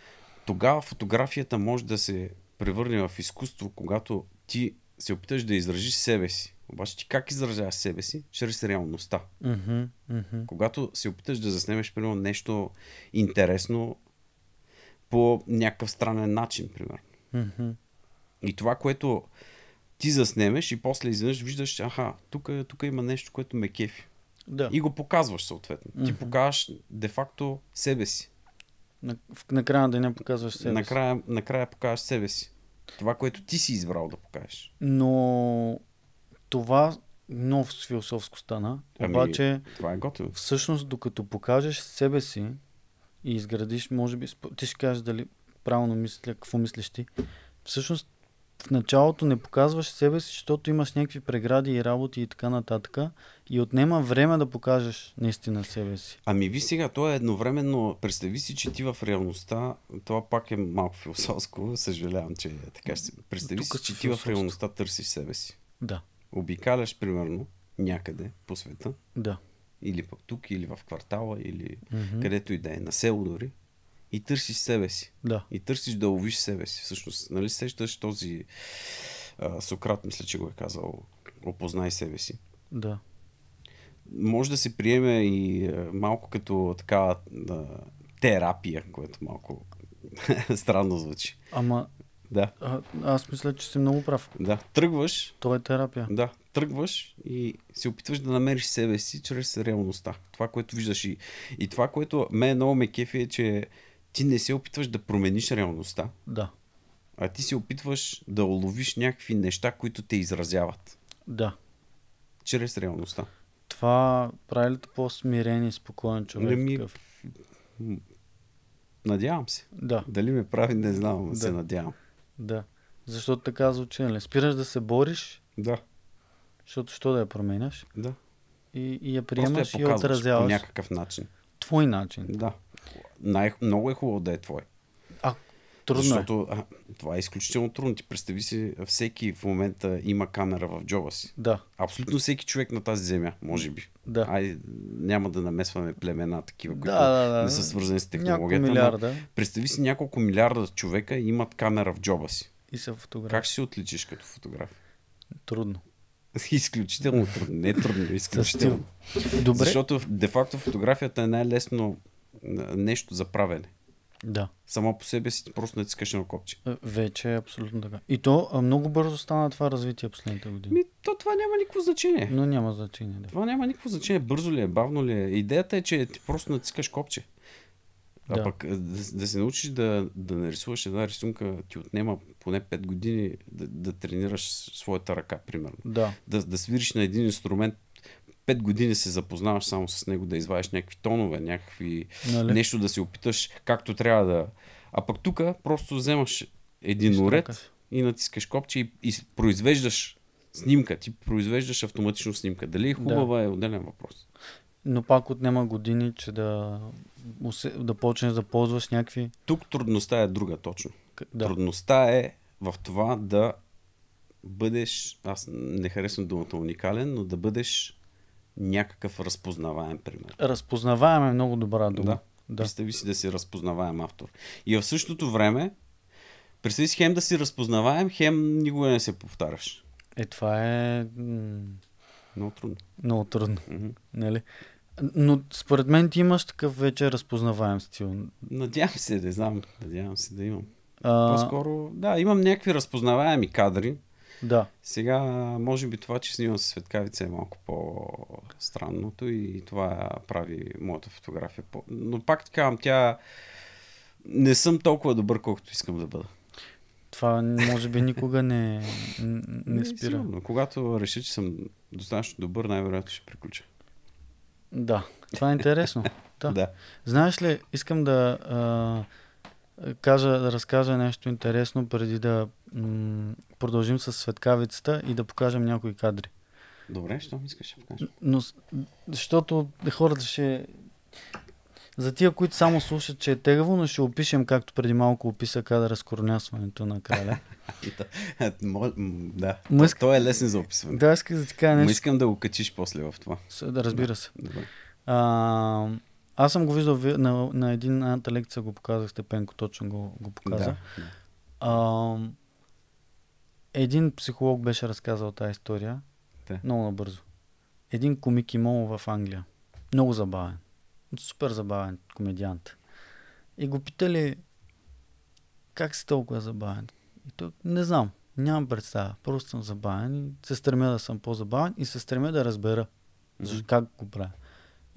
тогава фотографията може да се превърне в изкуство, когато ти се опиташ да изразиш себе си. Обаче ти как изразяваш себе си? Чрез реалността. Mm-hmm, mm-hmm. Когато се опиташ да заснемеш, примерно, нещо интересно по някакъв странен начин, примерно. Mm-hmm. И това, което ти заснемеш и после изведнъж виждаш, аха, тук има нещо, което ме кефи. Да. И го показваш съответно. Mm-hmm. Ти показваш де-факто себе си. На, накрая на деня показваш себе края, си. Накрая показваш себе си. Това, което ти си избрал да покажеш.
Но това много философско стана. Ами, обаче, това е готово. Всъщност, докато покажеш себе си и изградиш, може би, ти ще кажеш дали правилно мисля, какво мислиш ти. Всъщност, в началото не показваш себе си, защото имаш някакви прегради и работи и така нататък. И отнема време да покажеш наистина себе си.
Ами ви сега, то е едновременно. Представи си, че ти в реалността, това пак е малко философско, съжалявам, че е така. Представи Тука си, че ти в реалността търсиш себе си. Да обикаляш, примерно, някъде по света. Да. Или пък тук, или в квартала, или mm-hmm. където и да е, на село дори. И търсиш себе си. Да. И търсиш да ловиш себе си. Всъщност, нали сещаш този а, Сократ, мисля, че го е казал, опознай себе си. Да. Може да се приеме и а, малко като така а, терапия, което малко странно звучи. Ама да. А, аз мисля, че си много прав. Да. Тръгваш. Това е терапия. Да. Тръгваш и се опитваш да намериш себе си чрез реалността. Това, което виждаш и, и това, което мен много ме кефи е, че ти не се опитваш да промениш реалността. Да. А ти се опитваш да уловиш някакви неща, които те изразяват. Да. Чрез реалността.
Това прави ли по-смирен и спокоен човек? Не ми... Такъв?
Надявам се. Да. Дали ме прави, не знам, но да. се надявам.
Да. Защото така звучи, нали? Спираш да се бориш. Да. Защото що да я променяш. Да. И, и я приемаш я и я отразяваш. По някакъв
начин. Твой начин. Да. Най- много е хубаво да е твой. Трудно е. Защото а, това е изключително трудно. Ти представи си, всеки в момента има камера в джоба си. Да. Абсолютно всеки човек на тази земя, може би. Да. Ай, няма да намесваме племена такива, които да, да, да. не са свързани с технологията. Милиарда. Но, Представи си няколко милиарда човека имат камера в джоба си. И са фотографи. Как ще се отличиш като фотограф? Трудно. Изключително трудно. Не е трудно, изключително. Добре. Защото де-факто фотографията е най-лесно нещо за правене. Да. Само по себе си просто натискаш на копче. Вече е абсолютно така.
И то много бързо
стана това развитие последните години. Ми, то това няма никакво значение. Но няма значение. Да. Това няма никакво значение. Бързо ли е, бавно ли е. Идеята е, че ти просто натискаш копче. А да. пък да, да се научиш да, да нарисуваш една рисунка, ти отнема поне 5 години да, да тренираш своята ръка, примерно. Да. да. Да свириш на един инструмент 5 години се запознаваш само с него, да извадиш някакви тонове, някакви нали? нещо да се опиташ както трябва да... А пък тук просто вземаш един Штукът. уред и натискаш копче и, и произвеждаш снимка. Ти произвеждаш автоматично снимка. Дали е хубава да. е отделен въпрос.
Но пак отнема години, че да, да почнеш да ползваш някакви...
Тук трудността е друга, точно. Да. Трудността е в това да бъдеш, аз не харесвам думата уникален, но да бъдеш някакъв разпознаваем пример. Разпознаваем е много добра дума. Да. да. Представи си да си разпознаваем автор. И в същото време, представи си хем да си разпознаваем, хем никога не се повтаряш.
Е, това е... Много трудно. Много трудно. Mm-hmm. Нали?
Но според мен ти имаш такъв вече разпознаваем стил. Надявам се, да знам. Надявам се да имам. А... По-скоро, да, имам някакви разпознаваеми кадри, да. Сега, може би това, че снимам с светкавица е малко по-странното и това прави моята фотография. Но пак така, тя не съм толкова добър, колкото искам да бъда.
Това може би никога не, не спира. Но
Когато реша, че съм достатъчно добър, най-вероятно ще приключа. Да, това е интересно. да. да. Знаеш
ли, искам да а, кажа, да разкажа нещо интересно преди да м- продължим с светкавицата и да покажем някои кадри. Добре, що ми искаш да покажеш? Но, защото хората ще... За тия, които само слушат, че е тегаво, но ще опишем, както преди малко описа кадъра с коронясването на краля.
Е, да, иск... той е лесен за описване. Да, иска да ти кажа нещо. Но искам да го качиш после в това. Да, разбира се. Добре.
А, аз съм го виждал на, на едната лекция, го показах степенко, точно го, го показа. Да, да. А, един психолог беше разказал тази история. Те. Много набързо. Един комик имал в Англия. Много забавен. Супер забавен комедиант. И го питали как си толкова забавен. И той, не знам, нямам представа. Просто съм забавен и се стремя да съм по-забавен и се стремя да разбера mm-hmm. как го правя.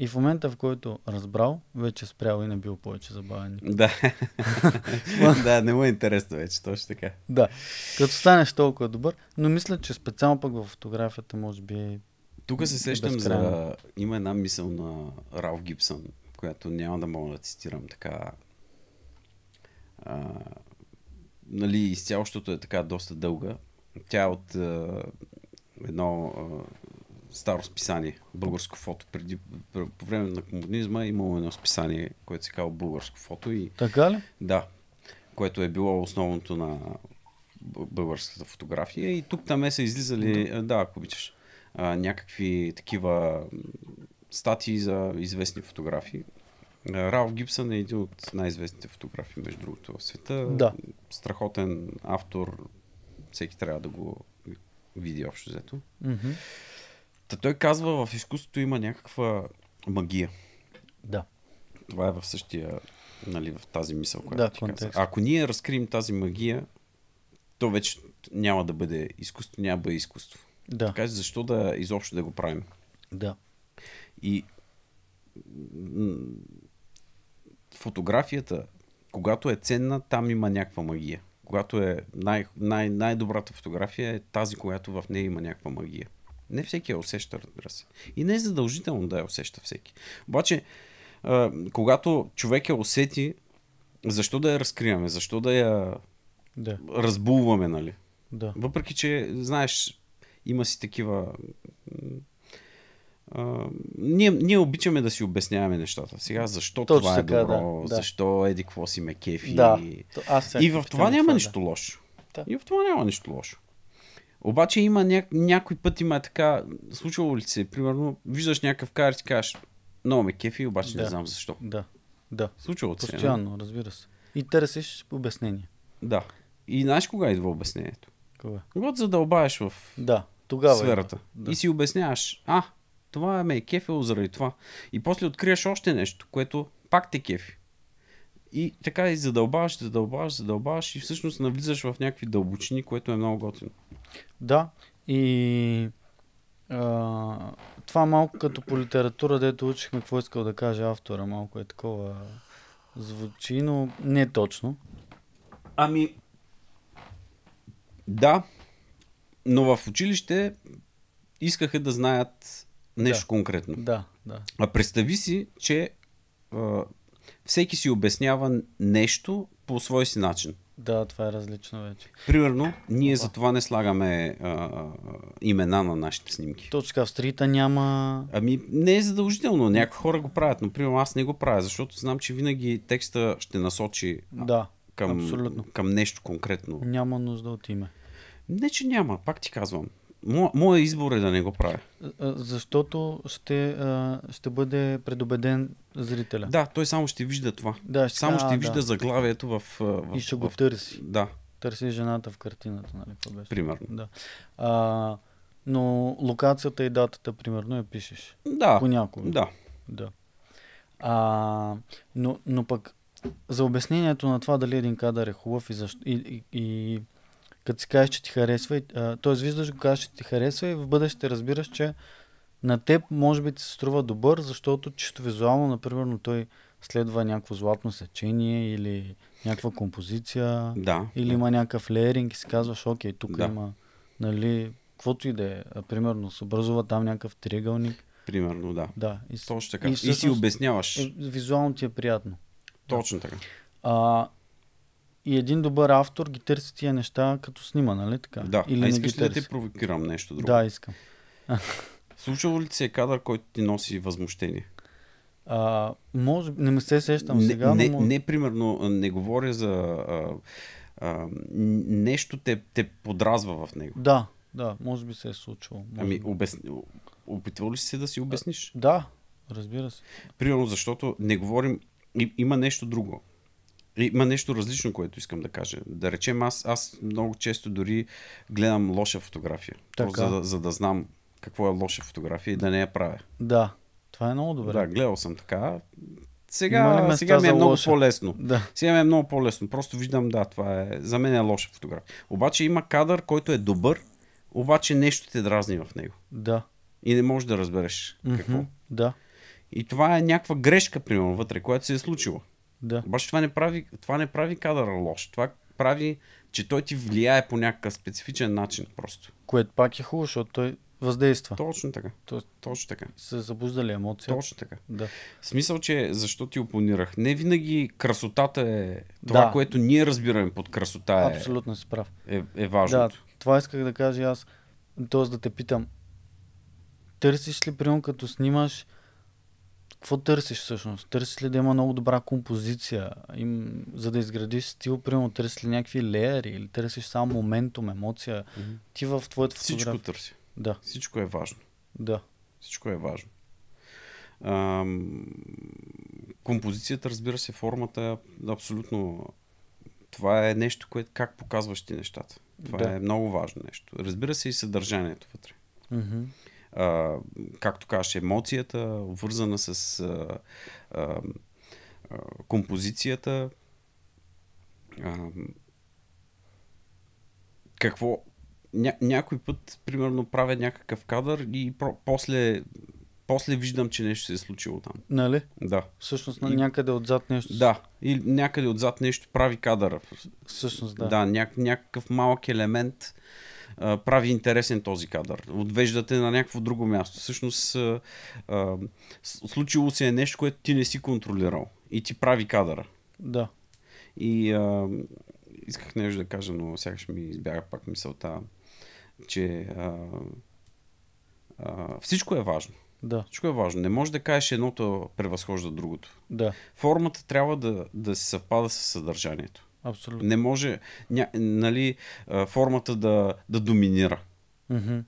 И в момента, в който разбрал, вече е спрял и не бил повече забавен. Да.
да, не му е интересно вече, точно така.
Да. Като станеш толкова добър, но мисля, че специално пък в фотографията може би тук се е сещам за...
Има една мисъл на Рав Гибсън, която няма да мога да цитирам така... А, нали, изцяло, е така доста дълга. Тя е от а, едно а, старо списание, българско фото. Преди, по време на комунизма имало едно списание, което се казва българско фото. И, така ли? Да, което е било основното на българската фотография. И тук там е са излизали, да, да ако обичаш, а, някакви такива статии за известни фотографии. Рал Гибсън е един от най-известните фотографии между другото, в света. Да. Страхотен автор, всеки трябва да го види общо взето. Mm-hmm. Та той казва, в изкуството има някаква магия. Да. Това е в същия, нали, в тази мисъл, която да, ти контекст. Ако ние разкрием тази магия, то вече няма да бъде изкуство, няма да бъде изкуство. Да. Така защо да изобщо да го правим? Да. И фотографията, когато е ценна, там има някаква магия. Когато е най- най- най-добрата фотография е тази, която в нея има някаква магия. Не всеки я усеща, разбира се. И не е задължително да я усеща всеки. Обаче, а, когато човек я усети, защо да я разкриваме? Защо да я да. разбулваме, нали? Да. Въпреки, че, знаеш, има си такива... Uh, ние, ние обичаме да си обясняваме нещата. Сега, защо Точно това е така, добро, да, защо еди какво си ме кефи. Да. Аз и в това няма това, нищо да. лошо. Да. И в това няма нищо лошо. Обаче има ня... някой път има така, случвало ли се, примерно, виждаш някакъв кар и ти кажеш, много ме кефи, обаче да. не знам защо. Да, да. Случвало се. Постоянно, нали? разбира се. И търсиш обяснение. Да. И знаеш кога идва обяснението? Кога? Когато задълбаеш в да, тогава сферата. Е. Да. И си обясняваш, а, това ме е кефило заради това. И после откриеш още нещо, което пак те кефи. И така и задълбаваш, задълбаваш, задълбаваш и всъщност навлизаш в някакви дълбочини, което е много готино. Да,
и а, това малко като по литература, дето учихме какво искал да каже автора, малко е такова звучи, но не точно.
Ами, да, но в училище искаха да знаят нещо да. конкретно. Да, да. А представи си, че а, всеки си обяснява нещо по свой си начин.
Да, това е различно вече.
Примерно, ние Опа. за това не слагаме а, имена на нашите снимки. Точка в стрита няма. Ами, не е задължително. Някои хора го правят, но примерно аз не го правя, защото знам, че винаги текста ще насочи да, към, абсолютно. към нещо конкретно. Няма нужда от име. Не, че няма, пак ти казвам. Моя, моя избор е да не го правя.
Защото ще, ще бъде предубеден зрителя. Да, той само ще вижда това. Да, ще... Само а, ще а, вижда да.
заглавието в,
в... И ще го в... търси. Да. Търси жената в картината, нали? Какво беше? Примерно. Да. А, но локацията и датата, примерно, я пишеш. Да. Понякога. Да. да. А, но, но пък за обяснението на това дали един кадър е хубав и, защо, и, и, и като си кажеш, че ти харесва, т.е. виждаш го, кажеш, че ти харесва и в бъдеще разбираш, че на теб може би ти се струва добър, защото чисто визуално, например, той следва някакво златно сечение или някаква композиция, да, или да. има някакъв леринг и си казваш, окей, тук да. има, нали, каквото и да е, примерно се образува там някакъв триъгълник.
Примерно, да. Да. И, Точно така. И, всъщност, и си обясняваш. Е,
визуално ти е приятно. Точно така. А, и един добър автор ги търси тия неща, като снима, нали така? Да, Или а искаш ли да те провокирам нещо друго? Да, искам.
Случвало ли ти се кадър, който ти носи възмущение?
А, може, не ме се сещам не, сега. Не, но може... не,
примерно, не говоря за... А, а, нещо те, те подразва в него. Да, да,
може би се е случило. Може ами,
обясни, опитвал ли си се да си обясниш? А, да, разбира се. Примерно, защото не говорим... има нещо друго. Има нещо различно, което искам да кажа. Да речем, аз, аз много често дори гледам лоша фотография. Така. За, да, за да знам какво е лоша фотография и да не я правя.
Да, това е много добре. Да,
гледал съм така. Сега, сега ми е много лоша. по-лесно. Да. Сега ми е много по-лесно. Просто виждам, да, това е. За мен е лоша фотография. Обаче има кадър, който е добър, обаче нещо те дразни в него. Да. И не можеш да разбереш mm-hmm. какво. Да. И това е някаква грешка, примерно, вътре, която се е случила. Да. Обаче това не прави, това не прави кадъра лош. Това прави, че той ти влияе по някакъв специфичен начин просто. Което пак е хубаво, защото той въздейства. Точно така. То... Точно така. Се забуждали емоции. Точно така. Да. В смисъл, че защо ти опонирах? Не винаги красотата е това, да. което ние разбираме под красота. Е, Абсолютно си прав. Е, е важно. Да,
това исках да кажа и аз. Тоест да те питам. Търсиш ли, прием като снимаш, какво търсиш всъщност? Търсиш ли да има много добра композиция, им, за да изградиш стил, примерно търсиш ли някакви леери или търсиш само моментум, емоция? Mm-hmm. Ти в твоята фотография... Всичко
търси. Да. Всичко е важно. Да. Всичко е важно. А, композицията, разбира се, формата е абсолютно... Това е нещо, което как показваш ти нещата. Това да. е много важно нещо. Разбира се и съдържанието вътре. Mm-hmm а, както кажеш, емоцията, вързана с а, а, композицията. А, какво. Ня, някой път, примерно, правя някакъв кадър и про, после после виждам, че нещо се е случило там. Нали? Да. Всъщност и, някъде отзад нещо. Да, и някъде отзад нещо прави кадъра. Всъщност да. Да, ня- някакъв малък елемент прави интересен този кадър. Отвеждате на някакво друго място. Всъщност, случило се е нещо, което ти не си контролирал и ти прави кадъра. Да. И а, исках нещо да кажа, но сякаш ми избяга пак мисълта, че а, а, всичко е важно. Да. Всичко е важно. Не може да кажеш едното превъзхожда другото. Да. Формата трябва да, да се съвпада с съдържанието. Абсолютно. Не може ня, нали, формата да, да доминира. Mm-hmm.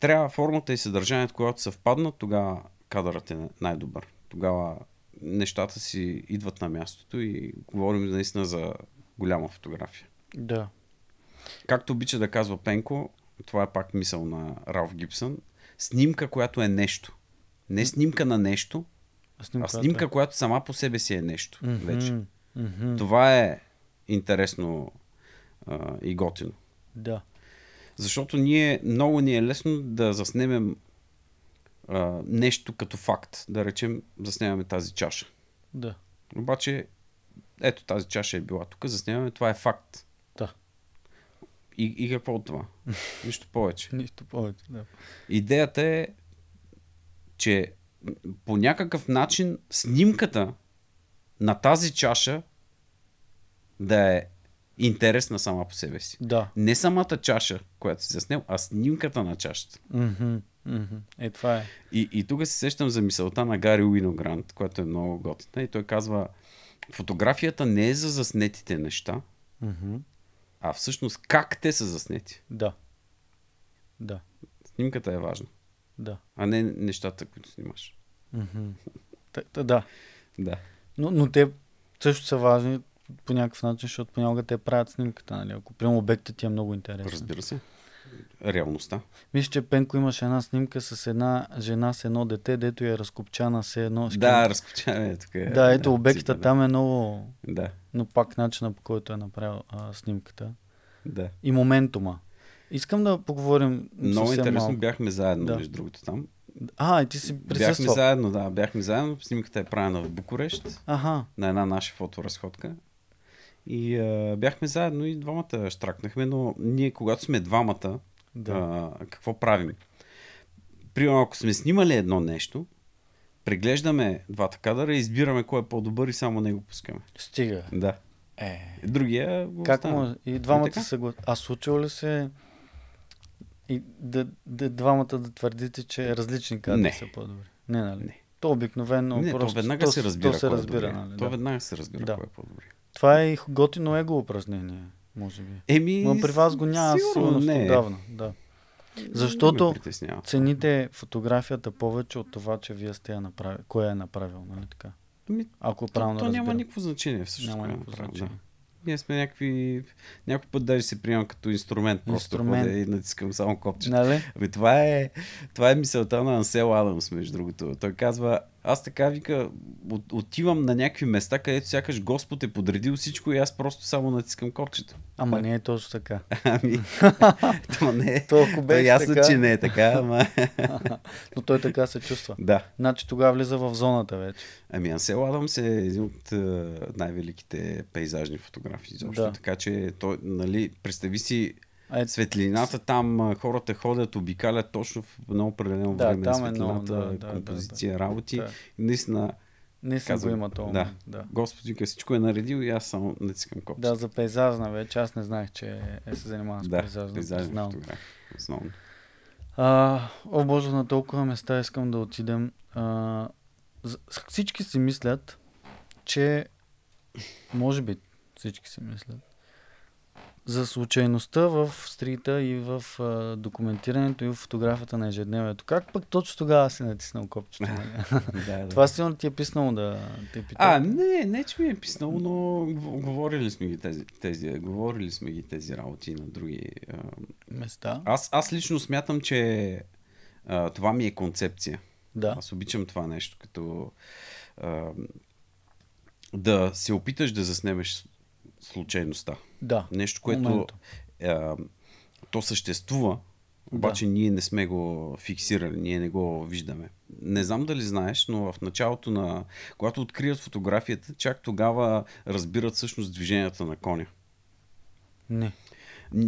Трябва формата и съдържанието, когато съвпаднат, тогава кадърът е най-добър. Тогава нещата си идват на мястото и говорим наистина за голяма фотография. Да. Както обича да казва Пенко, това е пак мисъл на Ралф Гибсън, снимка, която е нещо. Не снимка на нещо, а снимка, а снимка която, е. която сама по себе си е нещо mm-hmm. вече. Mm-hmm. Това е интересно а, и готино. Да. Защото ние много ни е лесно да заснемем а, нещо като факт. Да речем, заснемаме тази чаша. Да. Обаче, ето тази чаша е била тук, заснемаме, това е факт. Да. И, и какво от това? Нищо повече. Нищо повече, да. Идеята е, че по някакъв начин снимката на тази чаша да е интересна сама по себе си. Да. Не самата чаша, която си заснел, а снимката на чашата.
Mm-hmm. Mm-hmm.
Е, това е. И, и тук се сещам за мисълта на Гари Уиногрант, която е много готина. И той казва, фотографията не е за заснетите неща, mm-hmm. а всъщност как те са заснети. Да. Да. Снимката е важна. Да. А не нещата, които снимаш.
Mm-hmm.
да. Да.
Но, но те също са важни по някакъв начин, защото понякога те правят снимката, нали? Ако прямо обектът ти е много интересен. Разбира се. Реалността. Мисля, че Пенко имаше една снимка с една жена с едно дете, дето я е разкопчана се едно. Шкин. Да, разкопчана е тук. Е. да, ето обекта да. там е много. Да. Но пак начина по който е направил а, снимката. Да.
И моментума.
Искам да поговорим. Много интересно малко. бяхме
заедно, да. между другото, там. А, и ти си присъствал. Бяхме заедно, да, бяхме заедно. Снимката е правена в Букурещ. Ага. На една наша фоторазходка. И а, бяхме заедно и двамата штракнахме, но ние когато сме двамата, да. а, какво правим? Примерно, ако сме снимали едно нещо, преглеждаме двата кадъра, избираме кой е по-добър и само него пускаме. Стига. Да. Е. Другия го Как му? И двамата
са го... А случва ли се и да, да, двамата да твърдите, че различни кадри не. са по-добри? Не, нали? Не. То обикновено не, просто... то веднага то, се разбира. То се е разбира, нали? То веднага се разбира да. кой е по-добри. Това е готино его упражнение, може би. Еми, Но при вас го няма сигурно, не. Е. отдавна. Да. Защото цените фотографията повече от това, че вие сте я направили. Кой е
направил, нали така? Ми,
Ако е правилно то, то няма никакво значение всъщност. Няма е никакво значение.
Да. Ние сме някакви... Някой път даже се приемам като инструмент. Инструмент. Просто и натискам само копче. Нали? Ами това е, това е мисълта на Ансел Адамс, между другото. Той казва, аз така вика, от, отивам на някакви места, където сякаш Господ е подредил всичко и аз просто само натискам копчето. Ама не
е точно така.
Ами, то не е. Толкова беше то ясно, така. че не е така, ама... Но той
така се чувства. Да.
Значи тогава влиза в зоната вече. Ами Ансел се е един от най-великите пейзажни фотографии. Изобщо. Да. Така че, той, нали, представи си е, Светлината там, хората ходят, обикалят точно в едно определено да, време. Там е Светлината, много, да, композиция, да, да, работи. Да. Наистина, не съм казвам, го има това. Да. да. Господи, всичко е наредил и аз само натискам копче. Да,
за пейзажна вече. Аз не знаех, че е, се занимавам с да, пейзажна. пейзажна Основно. А, о боже, на толкова места искам да отидем. А, всички си мислят, че може би всички си мислят, за случайността в стрита и в а, документирането и в фотографията на ежедневието. Как пък точно тогава си натиснал копчето? Нали? да, да. Това силно ти е писнало да те питам. А,
не, не, че ми е писнало, но говорили сме ги тези, тези, говорили сме ги тези работи на други а... места. Аз, аз лично смятам, че а, това ми е концепция. Да. Аз обичам това нещо, като а, да се опиташ да заснемеш случайността. Да. Нещо, което е, то съществува, обаче да. ние не сме го фиксирали, ние не го виждаме. Не знам дали знаеш, но в началото на... Когато открият фотографията, чак тогава разбират всъщност движенията на коня. Не.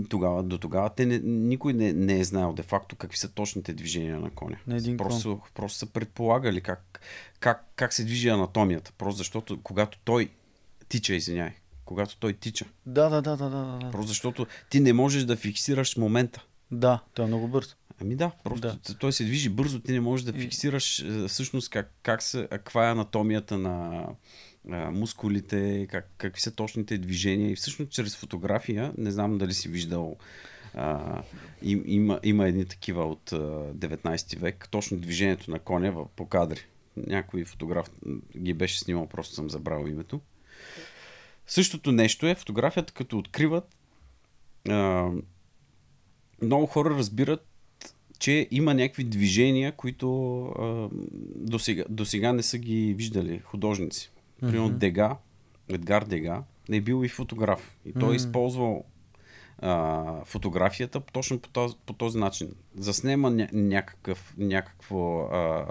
Тогава, до тогава те не, никой не, не е знаел де-факто какви са точните движения на коня. На един просто, кон. просто са предполагали как, как, как се движи анатомията. Просто защото когато той тича, извиняй, когато той тича.
Да, да, да, да, да. да. Просто
защото ти не можеш да фиксираш момента. Да, той е много бърз. Ами да, просто да. той се движи бързо, ти не можеш да фиксираш е, всъщност как, как се, каква е анатомията на а, е, мускулите, как, какви са точните движения и всъщност чрез фотография, не знам дали си виждал а, им, има, има едни такива от е, а, 19 век, точно движението на коня по кадри. Някой фотограф ги беше снимал, просто съм забрал името. Същото нещо е фотографията, като откриват а, много хора разбират, че има някакви движения, които до сега не са ги виждали художници. Примерно mm-hmm. Дега, Едгар Дега, е бил и фотограф. И той mm-hmm. е използвал а, фотографията точно по този, по този начин. Заснема ня- някакъв, някакво а,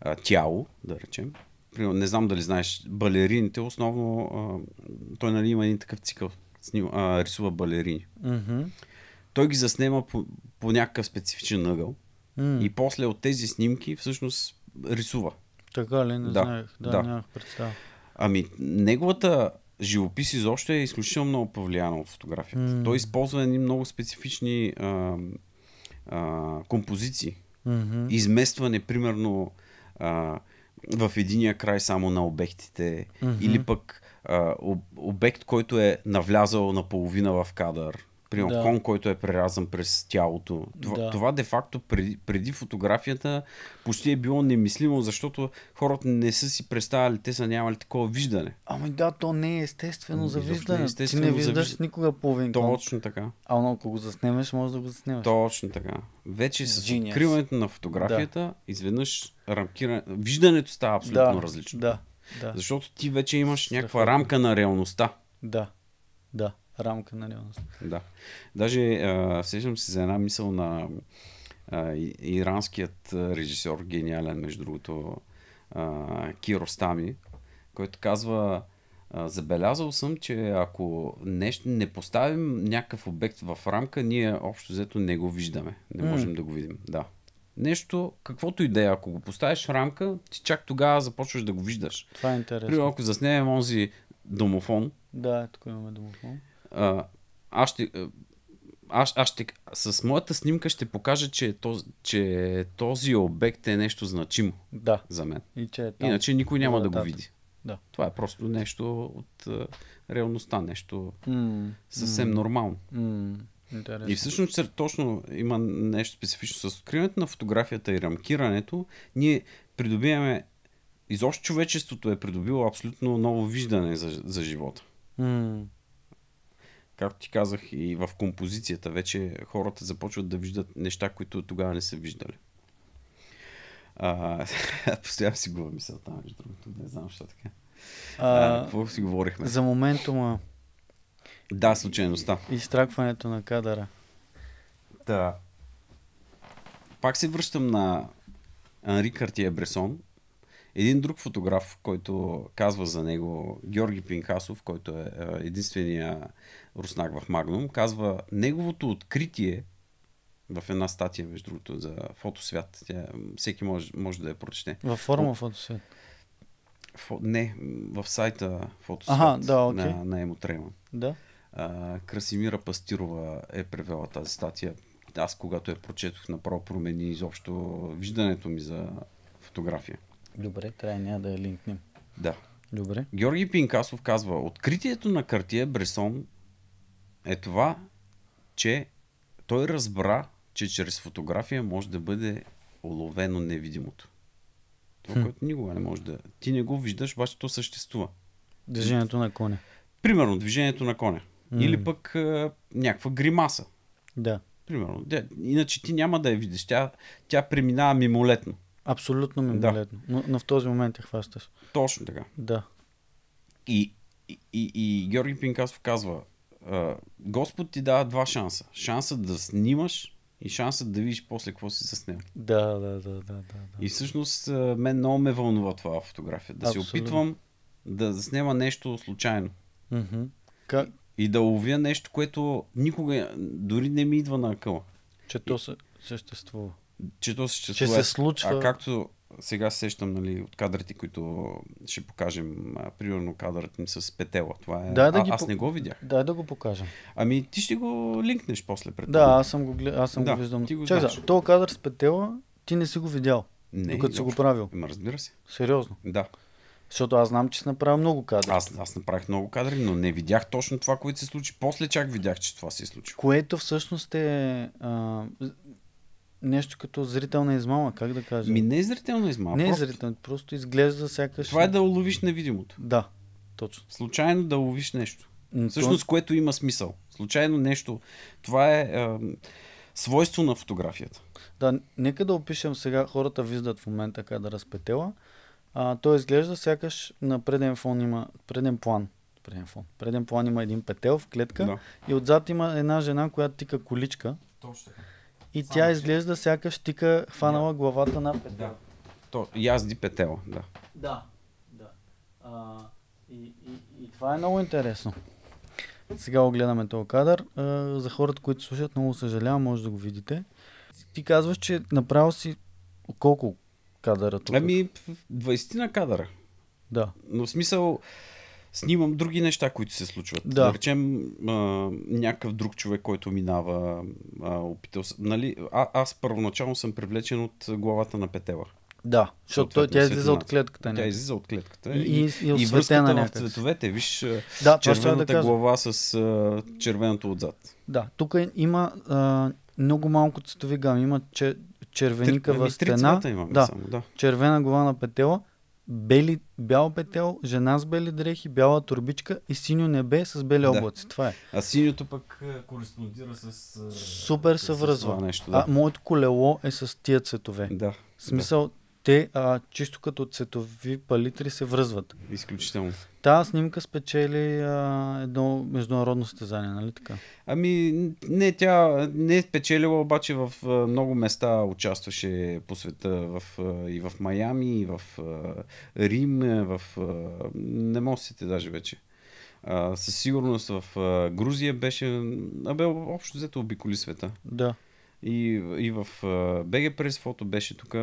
а, тяло, да речем, примерно, не знам дали знаеш, балерините основно, а, той нали има един такъв цикъл, сним, а, рисува балерини. Mm-hmm. Той ги заснема по, по някакъв специфичен ъгъл mm. и после от тези снимки всъщност рисува. Така ли? Не да, знаех. Да, да. нямах представа. Ами, неговата живопис изобщо е изключително много повлияна от фотографията. Mm. Той използва едни много специфични а, а, композиции. Mm-hmm. Изместване, примерно, а, в единия край само на обектите, mm-hmm. или пък а, об, обект, който е навлязал наполовина в кадър, Примерно да. кон, който е прерязан през тялото. Това, да. това де-факто преди, преди фотографията почти е било немислимо, защото хората не са си представяли, те са нямали такова виждане.
Ами да, то не е естествено за е виждане. е Ти не виждаш за... никога половин кон. Точно така. А но ако го заснемеш, може да го заснемеш.
Точно така. Вече с Genius. откриването на фотографията, да. изведнъж рамкиране... виждането става абсолютно да. различно. Да. да. Защото ти вече имаш някаква рамка на реалността.
Да. Да рамка на нали, реалността.
Да. Даже сещам се за една мисъл на а, иранският режисьор, гениален между другото, а, Стами, който казва забелязал съм, че ако нещо не поставим някакъв обект в рамка, ние общо взето не го виждаме. Не можем mm. да го видим. Да. Нещо, каквото и да е, ако го поставиш в рамка, ти чак тогава започваш да го виждаш. Това е интересно. Примерно, ако заснемем онзи домофон.
Да, тук имаме
домофон. А, аз ще... Аз, аз ще... С моята снимка ще покажа, че, е този, че е този обект е нещо значимо да. за мен. И че е там, Иначе никой няма да, да го види. Да. Това е просто нещо от а, реалността, нещо mm. съвсем mm. нормално. Mm. Интересно. И всъщност точно има нещо специфично с откриването на фотографията и рамкирането. Ние придобиваме, изобщо човечеството е придобило абсолютно ново виждане за, за живота. Mm както ти казах, и в композицията вече хората започват да виждат неща, които тогава не са виждали. постоянно си губя мисълта, между другото. Не знам защо така. А, а, какво си говорихме? За
моментума.
Да, случайността.
Изтракването на кадъра.
Да. Пак се връщам на Анри Картия Бресон един друг фотограф, който казва за него, Георги Пинхасов, който е, е единствения руснак в Магнум, казва неговото откритие в една статия, между другото, за фотосвят. Тя, всеки може, може да я прочете. Във форма фотосвят? Фо... Не, в сайта фотосвят ага, да, okay. на, на Емотрема. Да. А, Красимира Пастирова е превела тази статия. Аз, когато я прочетох, направо промени изобщо виждането ми за фотография.
Добре, трябва няма да я линкнем.
Да. Добре. Георги Пинкасов казва, откритието на Картия Бресон е това, че той разбра, че чрез фотография може да бъде уловено невидимото. Това, хм. което никога не може да... Ти не го виждаш, обаче то съществува. Движението на коня. Примерно, движението на коня. М-м. Или пък а, някаква гримаса. Да. Примерно. Иначе ти няма да я видиш. Тя, тя преминава мимолетно. Абсолютно мимолетно. Да. Но, но в този момент я хващаш. Точно така. Да. И, и, и, и Георги Пинкасов казва, Господ ти дава два шанса. Шансът да снимаш и шансът да видиш после какво си заснел.
Да, да, да, да, да.
И всъщност мен много ме вълнува това фотография. Да Абсолютно. се опитвам да заснема нещо случайно. Как? И, да ловя нещо, което никога дори не ми идва на къла. Че и... то
съществува че то съществува. Че се случва. А
както сега сещам нали, от кадрите, които ще покажем, а, примерно кадърът ми с петела. Това е... Дай да а, ги аз не го видях. Дай да го покажем. Ами ти ще го линкнеш после пред Да, аз съм го, аз съм да, го виждам. Ти го Чак, знаеш.
то кадър с петела ти не си го видял, не, докато си го правил. Ема, разбира се. Сериозно? Да.
Защото аз знам, че си направил много кадри. Аз, аз направих много кадри, но не видях точно това, което се случи. После чак видях, че това се е случи.
Което всъщност е... А, нещо като зрителна измама, как да кажа? Ми не е зрителна измама. Не е просто... зрителна, просто изглежда сякаш... Това е
да уловиш невидимото. Да, точно. Случайно да уловиш нещо. Но Всъщност, то... което има смисъл. Случайно нещо. Това е, е свойство на фотографията. Да, нека да опишем сега, хората виждат в момента как да разпетела. А, той
изглежда сякаш на преден фон има, преден план, преден фон, преден план има един петел в клетка да. и отзад има една жена, която тика количка. Точно така и Само тя че... изглежда сякаш тика хванала да. главата на петела. Да.
То, язди петела, да.
Да, да. А, и, и, и това е много интересно. Сега огледаме този кадър. А, за хората, които слушат, много съжалявам, може да го видите.
Ти казваш, че направо си колко кадъра тук? Ами, 20 на кадъра. Да. Но в смисъл, снимам други неща, които се случват. Да, да речем, а, някакъв друг човек, който минава, а, опитал се. Нали, а, аз първоначално съм привлечен от главата на петела. Да, защото той, тя излиза от клетката. Тя излиза от клетката. И, и, и, и връзката на цветовете. Виж да, червената да глава с а, червеното отзад. Да,
тук има а, много малко цветови гами. Има че, червеникава ами, стена. Имаме да, само, да, червена глава на петела бели, бял петел, жена с бели дрехи, бяла турбичка и синьо небе с бели да. облаци. Това е. А синьото пък
е, кореспондира с... Е, Супер се връзва. Нещо, да. а, моето
колело е с тия цветове. Да. В смисъл, да те а, чисто като цветови палитри се връзват. Изключително. Та снимка спечели а, едно международно
състезание, нали така? Ами, не, тя не е спечелила, обаче в а, много места участваше по света, в, а, и в Майами, и в а, Рим, е, в... А, не мога даже вече. А, със сигурност в а, Грузия беше... Абе, общо взето обиколи света. Да. И, и в БГ Прес фото беше тук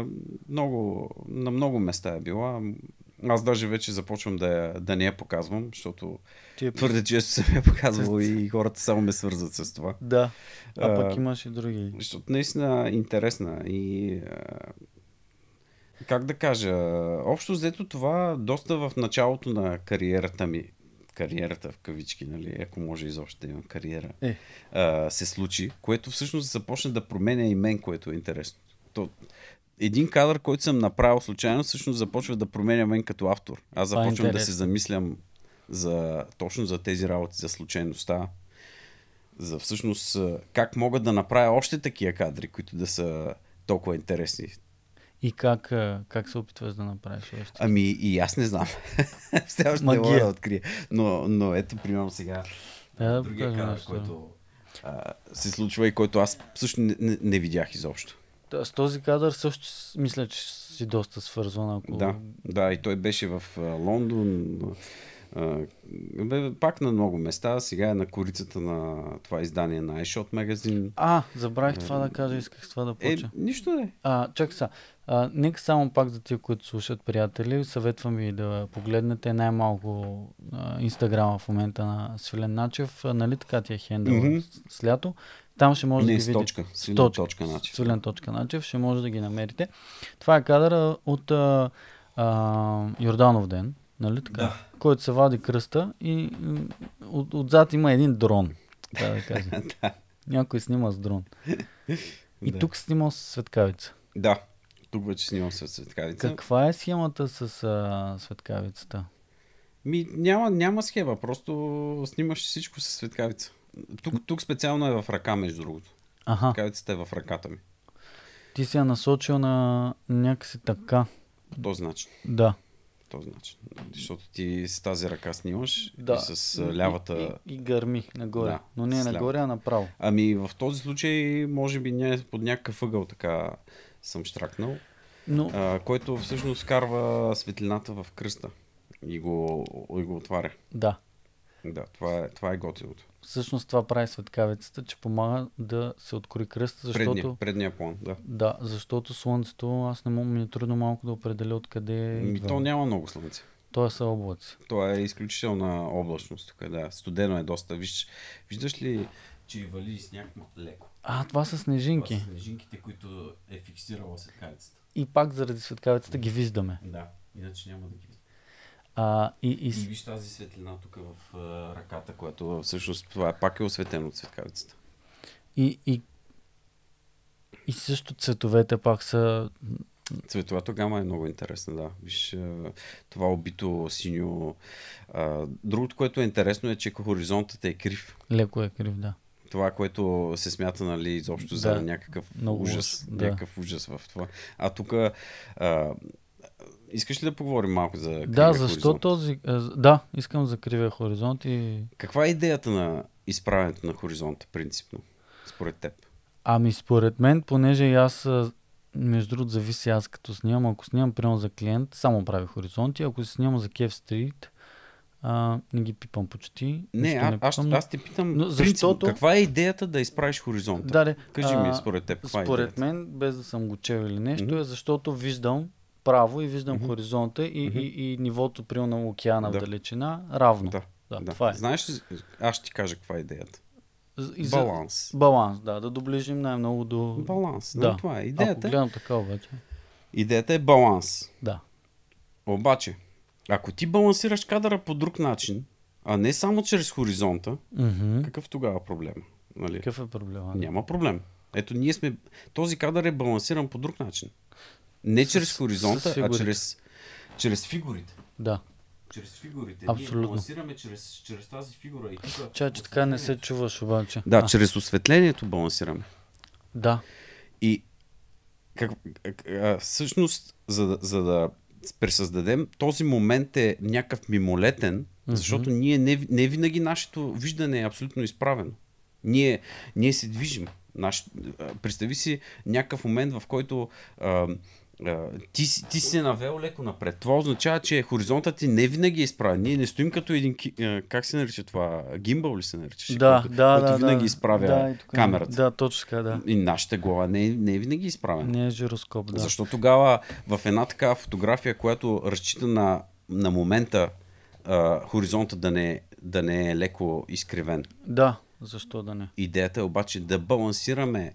много, на много места е била. Аз даже вече започвам да, да не я показвам, защото Ти твърде често съм я показвал и хората само ме свързват с това. Да, а, пък имаш и други. Защото наистина е интересна и как да кажа, общо взето това доста в началото на кариерата ми кариерата в кавички, нали, ако може изобщо да има кариера, е. а, се случи, което всъщност започна да променя и мен, което е интересно. То, един кадър, който съм направил случайно, всъщност започва да променя мен като автор. Аз е започвам е да се замислям за, точно за тези работи, за случайността, за всъщност как мога да направя още такива кадри, които да са толкова интересни.
И как, как се опитваш да направиш още?
Ами и аз не знам. Все още не мога да открия. Но, но ето, примерно сега, да, да другия кадър, нещо. който а, се случва и който аз също не, не, не видях изобщо.
Да, с този кадър също мисля, че си доста свързван. Ако... Да,
да, и той беше в а, Лондон. А, бе, пак на много места. Сега е на корицата на това издание на iShot магазин. А, забравих а, това да кажа, исках това
да поча. Е, нищо не. А, чакай сега. А, нека само пак за тия, които слушат, приятели, съветвам ви да погледнете най-малко инстаграма в момента на Свилен Начев, а, нали така ти е хендъл mm-hmm. с лято. Там ще може Не, да ги видите. Свилен точка, Начев. ще може да ги намерите. Това е кадъра от а, а, Йорданов ден, нали така? Да. Който се вади кръста и от, отзад има един дрон. Да да кажа. да. Някой снима с дрон. И да. тук снима
с светкавица. Да тук вече снимам с светкавица. Каква е схемата с а, светкавицата? Ми, няма, няма схема, просто снимаш всичко с светкавица. Тук, тук специално е в ръка, между другото. Аха. Светкавицата е в ръката ми.
Ти си я насочил на някакси така.
По този начин. Да. По този начин. Защото ти с тази ръка снимаш да. и с лявата... И, и, и гърми нагоре. Да, Но не е нагоре, а направо. Ами в този случай може би не е под някакъв ъгъл така съм штракнал, Но... а, който всъщност карва светлината в кръста и го, и го отваря. Да. Да, това е, това е готиното.
Всъщност това прави светкавицата, че помага да се откори кръста, защото... Предния, предния план, да. Да, защото слънцето, аз не мога, ми е трудно малко да определя откъде... Е ми, то няма много
слънце. То е са облаци. То е изключителна облачност тук, да. Студено е доста. Виж, виждаш ли че вали и сняг леко. А,
това са снежинки. Това са
снежинките, които е фиксирала светкавицата.
И пак заради светкавицата ги виждаме. Да,
иначе няма да ги виждаме. А, и, и... и виж тази светлина тук в а, ръката, която всъщност това е пак е осветено от светкавицата.
И, и, и също цветовете пак са...
Цветовата гама е много интересна, да. Виж това обито синьо. Другото, което е интересно е, че хоризонтът е крив.
Леко е крив, да
това, което се смята, нали, изобщо да. за някакъв Много ужас, да. някакъв ужас в това. А тук Искаш ли да поговорим малко за кривия Да, защо хоризонт?
този... Да, искам за кривия хоризонт и...
Каква е идеята на изправенето на хоризонта, принципно, според теб?
Ами според мен, понеже и аз, между другото, зависи аз като снимам. Ако снимам, прямо за клиент, само прави хоризонти. Ако снимам за Kev Street, а, не ги пипам почти. Не, а, не пипам, аз, аз те
питам, но защото... каква е идеята да изправиш хоризонта? Да, да, Кажи ми според теб. Каква е според е мен,
без да съм го чел или нещо, mm-hmm. е защото виждам право и виждам mm-hmm. хоризонта и, mm-hmm. и, и нивото при на океана да. в далечина равно. Да,
да, да. Това е. Знаеш, аз ще ти кажа каква е идеята. И за... Баланс. Баланс,
да, да доближим най-много до... Баланс, да, нали да. това е идеята. Ако гледам
така обаче. Идеята е баланс. Да. Обаче, ако ти балансираш кадъра по друг начин, а не само чрез хоризонта, mm-hmm. какъв тогава проблем? Нали? Какъв е проблема? Няма проблем. Ето, ние сме. Този кадър е балансиран по друг начин. Не с, чрез хоризонта, а чрез, чрез фигурите. Да. Чрез фигурите. Абсолютно. Ние балансираме чрез, чрез тази фигура. И тук, Ча, че така не
се чуваш обаче. Да, а.
чрез осветлението балансираме. Да. И как, а, всъщност, за, за да пресъздадем, този момент е някакъв мимолетен, защото ние не, не винаги нашето виждане е абсолютно изправено. Ние, ние се движим. Наш, представи си някакъв момент, в който а, ти, ти си навел леко напред. Това означава, че хоризонтът ти не винаги е изправен. Ние не стоим като един... Как се нарича това? Гимбал ли се нарича? Да, който, да, който да. винаги да, изправя да, тук, камерата. Да, точно така, да. И нашата глава не, е- не е винаги изправена. Не е жироскоп, да. Защо тогава в една такава фотография, която разчита на, на момента а, хоризонта да не, да не е леко изкривен? Да, защо да не? Идеята е обаче да балансираме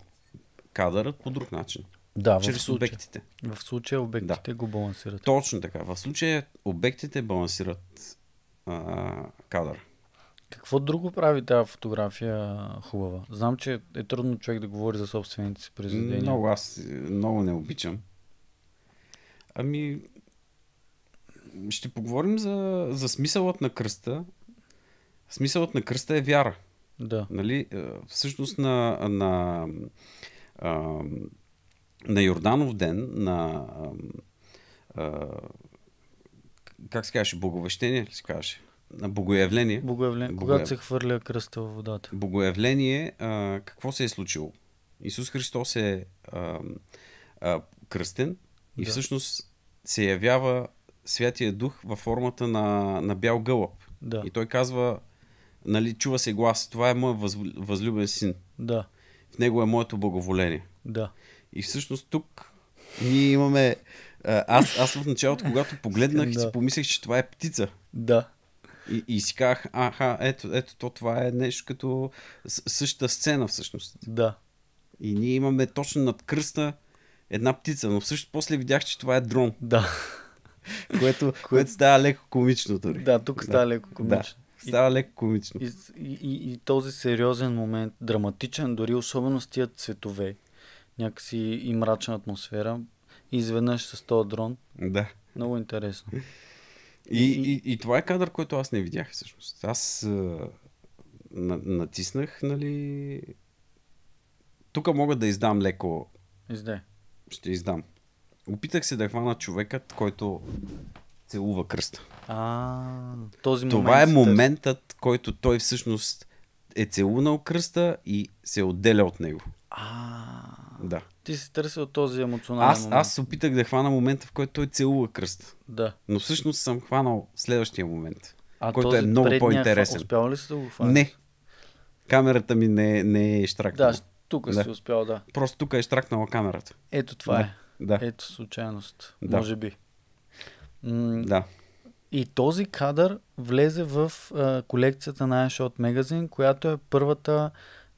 кадъра по друг начин. Да, чрез в случай, обектите.
В случая обектите да. го балансират.
Точно така. В случая обектите балансират а, кадър. Какво друго прави тази
фотография хубава? Знам, че е трудно човек да говори за собствените си произведения. Много,
аз много не обичам. Ами, ще поговорим за, за смисълът на кръста. Смисълът на кръста е вяра. Да. Нали? Е, всъщност на, на а, на Йорданов ден, на а, а, как се казваше, боговещение ли се казваше? На богоявление. Богоявление. Богояв... Когато се
хвърля кръста в
водата. Богоявление, а, какво се е случило? Исус Христос е а, а, кръстен и да. всъщност се явява Святия Дух във формата на, на бял гълъб. Да. И той казва, нали, чува се глас, това е моят възлюбен син. Да. В него е моето благоволение. Да. И всъщност тук ние имаме... Аз, аз в началото, когато погледнах, да. си помислех, че това е птица. Да. И, и си казах, аха, ето, ето, то това е нещо като същата сцена всъщност. Да. И ние имаме точно над кръста една птица, но всъщност после видях, че това е дрон. Да. което, което става леко комично дори. Да, тук да. става леко комично. Да. Става леко комично. И,
и, и, и този сериозен момент, драматичен, дори особено с тия цветове, някакси и
мрачна атмосфера. И изведнъж с този дрон. Да. Много интересно. И, и, и това е кадър, който аз не видях всъщност. Аз а, на, натиснах, нали... Тук мога да издам леко. Изде. Ще издам. Опитах се да хвана човекът, който целува кръста.
А, този момент Това е моментът,
търс... който той всъщност е целунал кръста и се отделя от него. А. Да.
Ти си търсил този емоционален аз, момент. Аз
се опитах да хвана момента, в който той целува кръст. Да. Но всъщност съм хванал следващия момент, а който е този е много по-интересен. Успял ли си да го хванеш? Не. Камерата ми не, не е штракнала. Да, тук да. си успял, да. Просто тук е штракнала камерата. Ето това да. е.
Да. Ето случайност. Да. Може
би. М- да.
И този кадър влезе в а, колекцията на iShot Magazine, която е първата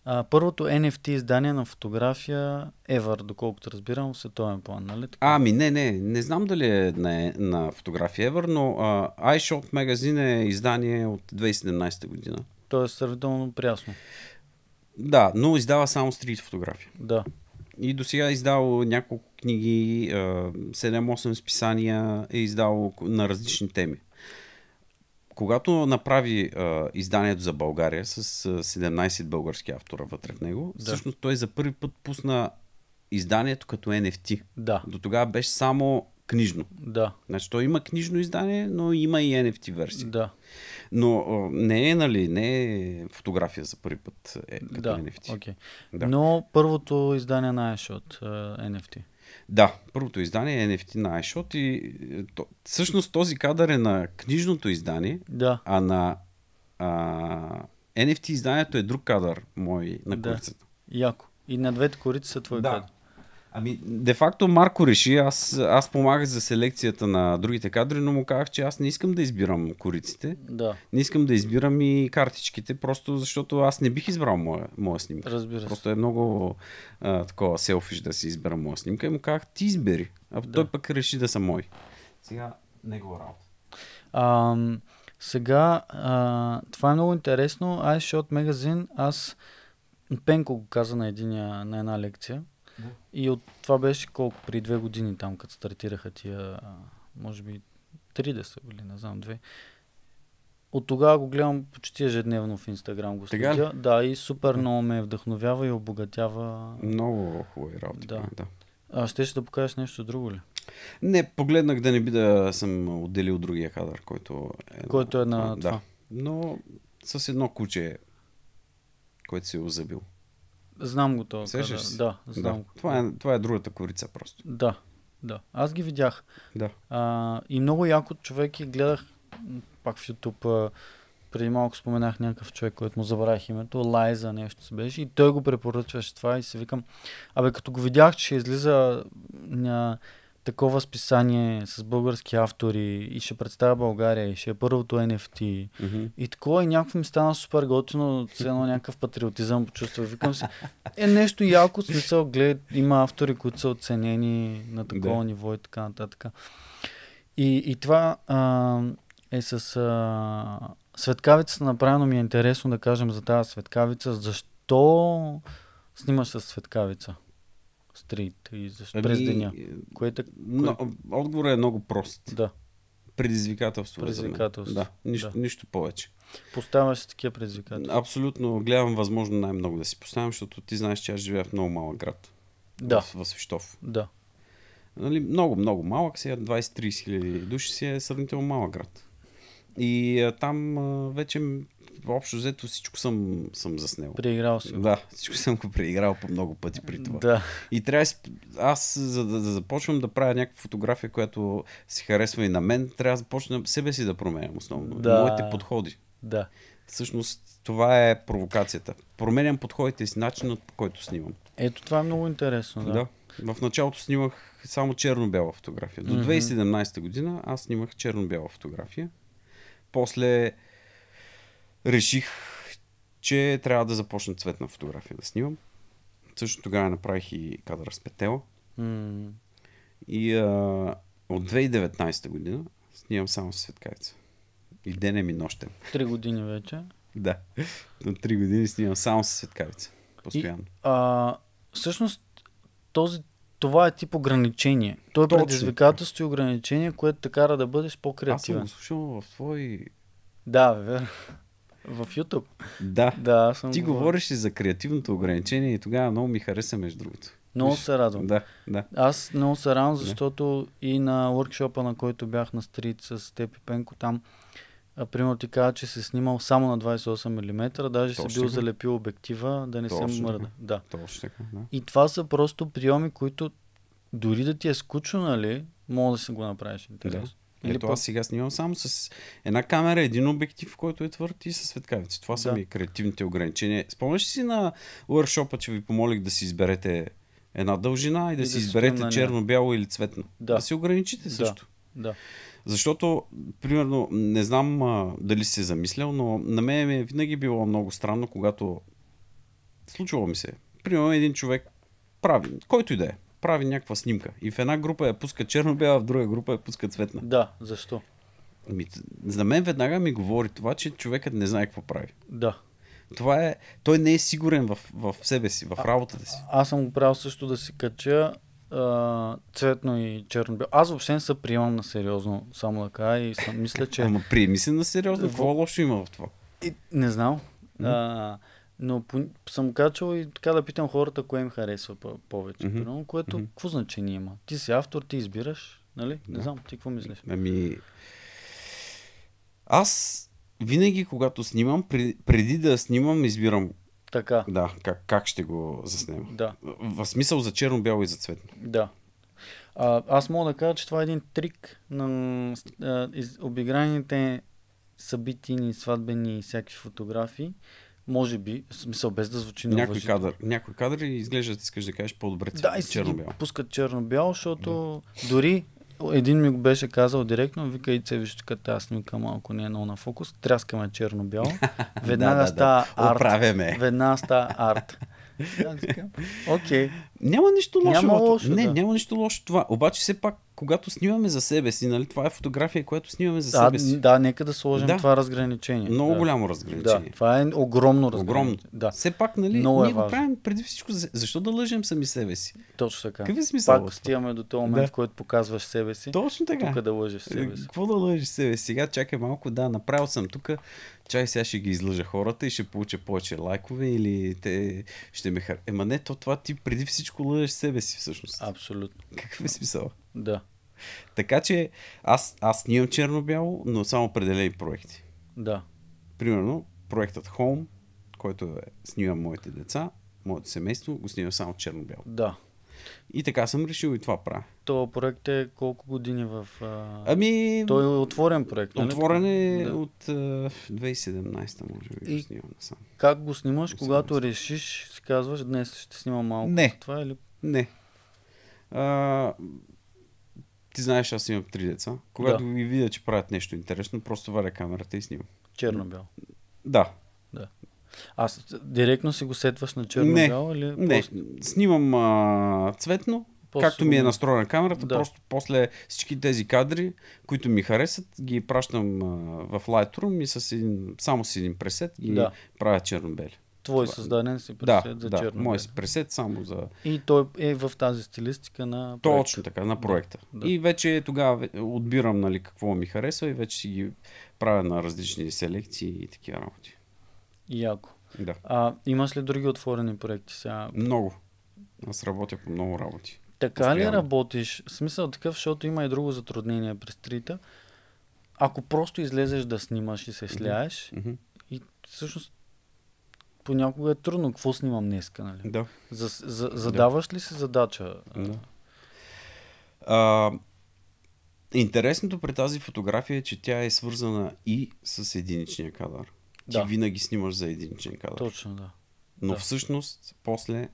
а, първото NFT издание на фотография Ever, доколкото разбирам, в световен план, нали? Така?
Ами не, не, не знам дали е на, на фотография Ever, но а, iShop магазин е издание от 2017 година. То е сравнително прясно. Да, но издава само стрит фотография. Да. И до сега е издал няколко книги, 7-8 списания е издал на различни теми когато направи а, изданието за България с а, 17 български автора вътре в него, да. всъщност той за първи път пусна изданието като NFT. Да. До тогава беше само книжно. Да. Значи той има книжно издание, но има и NFT версия. Да. Но а, не е, нали, не е фотография за първи път е, като да, NFT. Okay. Да. Но първото издание на е е от NFT. Да, първото издание е NFT на iShot и е, то, всъщност този кадър е на книжното издание, да. а на а, NFT изданието е друг кадър мой на да. корицата.
Яко. И на двете корици са твои да. кадър.
Ами, де факто Марко реши, аз, аз помагах за селекцията на другите кадри, но му казах, че аз не искам да избирам кориците. Да. Не искам да избирам и картичките, просто защото аз не бих избрал моя, моя снимка. Разбира се. Просто е много а, такова селфиш да си избера моя снимка и му казах, ти избери. А да. той пък реши да са мой. Сега негова работа.
А, сега, а, това е много интересно. Аз от аз Пенко го каза на, единия, на една лекция и от това беше колко? При две години там, като стартираха тия, може би, три или са били, не знам, две. От тогава го гледам почти ежедневно в Инстаграм го следя. Да, и супер да. много ме вдъхновява и обогатява.
Много хубави работи. Да. да.
А ще ще да покажеш нещо друго ли?
Не, погледнах да не би да съм отделил другия кадър, който е, който е на, на това. Да. Но с едно куче, което си е озабил.
Знам го това. си? Да, знам да. го. Това е,
това е другата корица просто.
Да, да. Аз ги видях. Да. А, и много яко човек ги гледах пак в YouTube. Преди малко споменах някакъв човек, който му забравих името. Лайза нещо се беше. И той го препоръчваше това и се викам. Абе, като го видях, че излиза ня такова списание с български автори и ще представя България и ще е първото NFT. Mm-hmm. И такова и някакво ми стана супер готино, с едно някакъв патриотизъм почувства. Викам се, е нещо яко, смисъл, глед, има автори, които са оценени на такова yeah. ниво и така нататък. И, и това а, е с а, светкавица направено ми е интересно да кажем за тази светкавица. Защо снимаш с светкавица? стрит
и защо, ами, през деня? Е, кое, е кое... Но, отговорът е много прост. Да. Предизвикателство. Е Предизвикателство. Да. Нищо, да. нищо повече. Поставяш се такива предизвикателства. Абсолютно. Гледам възможно най-много да си поставям, защото ти знаеш, че аз живея в много малък град. Да. В, в Свищов. Да. Нали, много, много малък. Сега 20-30 хиляди души си е сравнително малък град. И а, там а, вече общо взето всичко съм, съм заснел. Преиграл си. Да, всичко съм го преиграл по много пъти при това. Да. И трябва аз, за да, да започвам да правя някаква фотография, която се харесва и на мен, трябва да започна себе си да променям основно. Да. Моите подходи. Да. Всъщност това е провокацията. Променям подходите си, начинът по който снимам. Ето това е много интересно. Да. да. В началото снимах само черно-бяла фотография. До 2017 година аз снимах черно-бяла фотография. После реших, че трябва да започна цветна фотография да снимам. Също тогава направих и кадър с петела. Mm. И а, от 2019 година снимам само светкавица. И денем и нощем.
Три години вече.
да. На три години снимам само с светкавица. Постоянно. И,
а, всъщност този това е тип ограничение. То е предизвикателство и ограничение, което те кара да бъдеш по-креативен. Аз съм
слушал в твой... Да, верно. В YouTube. Да. да съм Ти говориш и за креативното ограничение и тогава много ми хареса, между другото. Много Виж? се радвам. Да, да.
Аз много се радвам, защото да. и на workshop на който бях на стрит с Тепи Пенко, там а, примерно ти казва, че се снимал само на 28 мм, даже Точно си бил така. залепил обектива да не Точно се мърда. Да. Точно така, да. И това са просто приеми, които
дори да ти е скучно, нали, мога да си го направиш интересно. Да. Или Ето, аз сега снимам само с една камера, един обектив, който е твърд и със светкавица. Това са да. ми креативните ограничения. Спомняш си на workshop че ви помолих да си изберете една дължина и да и си да изберете черно-бяло или цветно? Да. да си ограничите също. Да. да. Защото, примерно, не знам а, дали си замислял, но на мен е винаги било много странно, когато Случва ми се. Примерно един човек прави, който и да е, прави някаква снимка и в една група я пуска черно-бяла, в друга група я пуска цветна. Да, защо? Ми, за мен веднага ми говори това, че човекът не знае какво прави. Да. Това е, той не е сигурен в, в себе си, в работата си.
А, аз съм го правил също да си кача Uh, цветно и черно бяло. Аз въобще не се приемам на сериозно, само така и съм, мисля,
че... Ама приеми се на сериозно, какво лошо има в това?
И, не знам. Mm-hmm. А, но по, съм качал и така да питам хората, кое им харесва повече. Mm-hmm. Примерно, което mm-hmm. какво
значение има?
Ти си автор, ти избираш, нали? Да. Не знам, ти какво мислиш?
Ами... Аз винаги, когато снимам, преди да снимам, избирам така. Да, как, как ще го заснема. Да. В смисъл за черно-бяло и за цветно.
Да. А, аз мога да кажа, че това е един трик на а, из, обиграните събитини, сватбени и всякакви фотографии. Може би, в смисъл, без да звучи много някой
кадър, някой кадър и изглеждат, искаш да кажеш, по-добре да, черно-бяло. Да,
пускат черно-бяло, защото да. дори един ми го беше казал директно, вика и се вижте като тази снимка малко не е много на фокус, тряскаме черно-бяло, веднага ста да, става да. арт. Оправяме.
Веднага става арт. Окей. Okay. Няма нищо лошо. Няма лошо не, да. няма нищо лошо това. Обаче все пак когато снимаме за себе си, нали, това е фотография, която снимаме за да, себе си. Да, нека да сложим да. това разграничение. Много да. голямо разграничение.
Да, това е огромно разграничение. Огромно.
Да. Все пак, нали, Много е ние е го важно. правим преди всичко. Защо да лъжем сами себе си? Точно така. Какви смисъл? Пак стигаме до този момент, да. в който показваш себе си. Точно така. Тук е да лъжеш себе си. Какво да лъжеш себе си? Сега чакай малко, да, направил съм тук чай сега ще ги излъжа хората и ще получа повече лайкове или те ще ме хар... Ема не, то това ти преди всичко лъжеш себе си всъщност. Абсолютно. Какъв е смисъл? Да. Така че аз, аз снимам черно-бяло, но само определени проекти. Да. Примерно проектът Home, който е, снимам моите деца, моето семейство, го снимам само черно-бяло. Да. И така съм решил и това правя.
То проект е колко години в... А... Ами... Той е отворен проект. Нали? Отворен е да.
от а, 2017, може би, и... го снимам сам. Как го снимаш, 2017. когато решиш, си казваш, днес ще снимам малко не. това или... Не. А, ти знаеш, аз имам три деца. Когато да. ги видя, че правят нещо интересно, просто валя камерата и снимам. Черно-бяло. Да. да. Аз директно си го сетваш на черно-бяло или? Не, после... снимам а, цветно, после... както ми е настроена камерата, да. просто после всички тези кадри, които ми харесат, ги пращам а, в Lightroom и с един, само с един пресет ги да. правя черно-бели. Твой създаден си пресет да, за да, черно. Мой си пресет само за.
И той е в тази стилистика на. Проекта. Точно така, на проекта. Да, да.
И вече тогава отбирам нали, какво ми харесва и вече си ги правя на различни селекции и такива работи. Яко. Да.
А имаш ли други отворени проекти сега?
Много. Аз работя по много работи. Така Постоянно. ли
работиш? В Смисъл такъв, защото има и друго затруднение при стрита. Ако просто излезеш да снимаш и се сляеш, mm-hmm. и всъщност понякога е трудно. Какво снимам днеска, нали? Да.
За, за, задаваш да. ли се задача? Да. А, интересното при тази фотография е, че тя е свързана и с единичния кадър. Да. Ти винаги снимаш за единичен кадър. Точно, да. Но да. всъщност, после,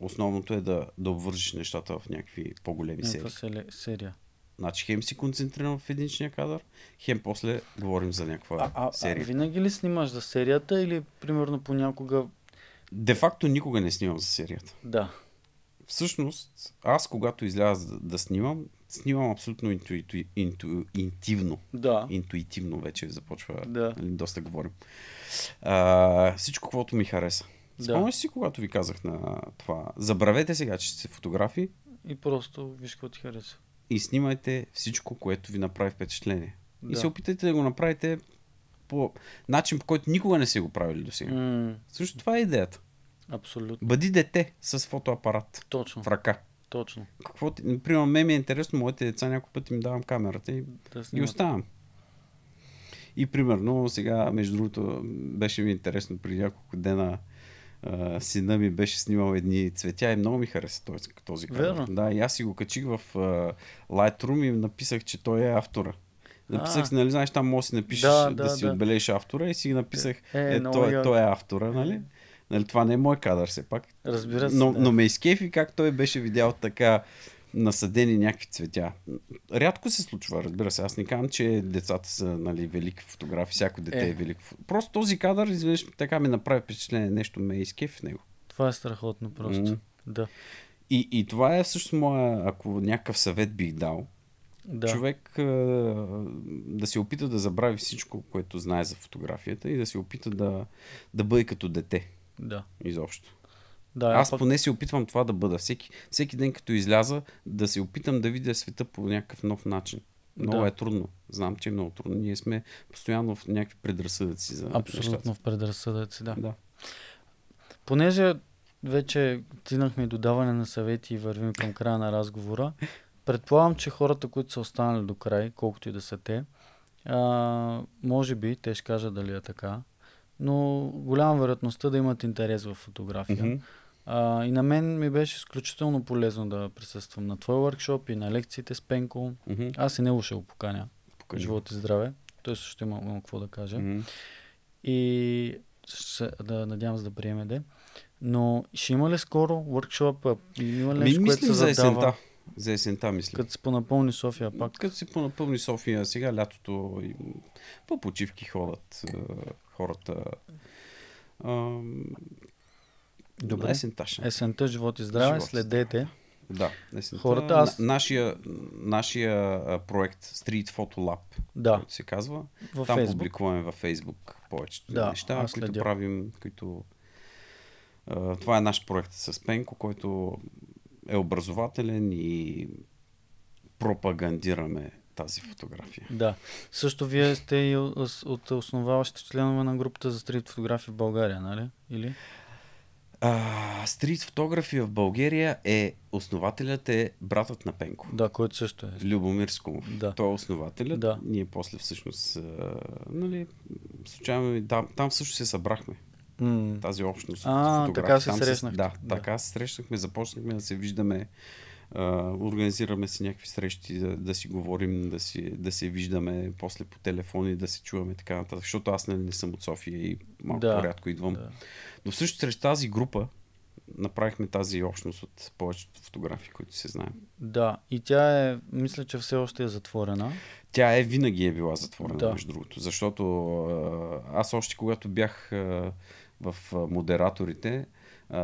основното е да, да обвържиш нещата в някакви по-големи Някаква
серии. серия.
Значи хем си концентрирам в единичния кадър, хем после говорим за някаква а, а, серия. А винаги ли снимаш за серията или примерно понякога... Де факто никога не снимам за серията. Да. Всъщност, аз когато изляза да, да снимам, снимам абсолютно инту, интуитивно. Да. Интуитивно вече започва. Да. Нали, доста говорим. А, всичко, което ми хареса. Да. си, когато ви казах на това, забравете сега, че сте фотографи.
И просто виж какво ти хареса
и снимайте всичко, което ви направи впечатление. Да. И се опитайте да го направите по начин, по който никога не си го правили до сега. Mm. Също това е идеята. Абсолютно. Бъди дете с фотоапарат. Точно. В ръка. Точно. Какво ти... Например, мен ми е интересно, моите деца някой път им давам камерата и, да и оставам. И примерно сега, между другото, беше ми интересно преди няколко дена а, сина ми беше снимал едни цветя и много ми хареса този, този кадър. Да, и аз си го качих в а, Lightroom и написах, че той е автора. Написах си, нали, знаеш, там може да си напишеш, да, да, да си да. отбележиш автора и си ги написах, е, е, е той, е, той е автора, нали? Нали, това не е мой кадър, все пак. Разбира се. Но, да. но ме изкефи как той беше видял така насъдени някакви цветя. Рядко се случва, разбира се. Аз не казвам, че децата са нали, велики фотографи, всяко дете е, е велико. Просто този кадър, изведнъж, така ми направи впечатление, нещо ме е в него. Това е страхотно просто. Mm. Да. И, и това е всъщност моя, ако някакъв съвет бих дал, да. човек да се опита да забрави всичко, което знае за фотографията и да се опита да, да бъде като дете. Да. Изобщо. Да, Аз поне се опитвам това да бъда. Всеки, всеки ден, като изляза, да се опитам да видя света по някакъв нов начин. Много да. е трудно. Знам, че е много трудно. Ние сме постоянно в някакви предразсъдъци. За Абсолютно нещата.
в предразсъдъци, да. да. Понеже вече тинахме до даване на съвети и вървим към края на разговора, предполагам, че хората, които са останали до край, колкото и да са те, а, може би те ще кажат дали е така, но голяма вероятността да имат интерес в фотография. Mm-hmm. А, и на мен ми беше изключително полезно да присъствам на твой въркшоп и на лекциите с Пенко. Mm-hmm. Аз и него ще го поканя. Покажи. Живот и здраве. Той също има много какво да каже. Mm-hmm. И да надявам се да приеме де. Но ще има ли скоро въркшоп? Има ли ами, нещо, което се за задава?
За есента, мисля. Като си понапълни София пак. Като си понапълни София, сега лятото и... по почивки ходят хората.
Добре. Есента ще. Есента, живот и здраве, живот. следете. Да, есента. Хората, аз...
нашия, нашия проект Street Photo Lab, да. който се казва, във там Facebook. публикуваме във Facebook повечето да, неща, които следя. правим, които... това е наш проект с Пенко, който е образователен и пропагандираме тази фотография.
Да. Също вие сте и от основаващите членове на групата за стрит фотография в България, нали? Или?
Стрит фотография в България е основателят е братът на Пенко. Да, който също е. Любомир Скумов. Да. Той е основателят. Да. Ние после всъщност, а, нали, случайно, да, там всъщност се събрахме. Mm. Тази общност. А, така се Се, Да, да, така се срещнахме, започнахме да се виждаме. Uh, организираме си някакви срещи, да, да си говорим, да, си, да се виждаме после по телефони, да се чуваме така нататък, защото аз не, нали, не съм от София и малко да, рядко идвам. Да. Но всъщност срещу тази група направихме тази общност от повечето фотографии, които се знаем.
Да, и тя е, мисля, че все още е затворена.
Тя е винаги е била затворена, да. между другото, защото аз още когато бях в модераторите,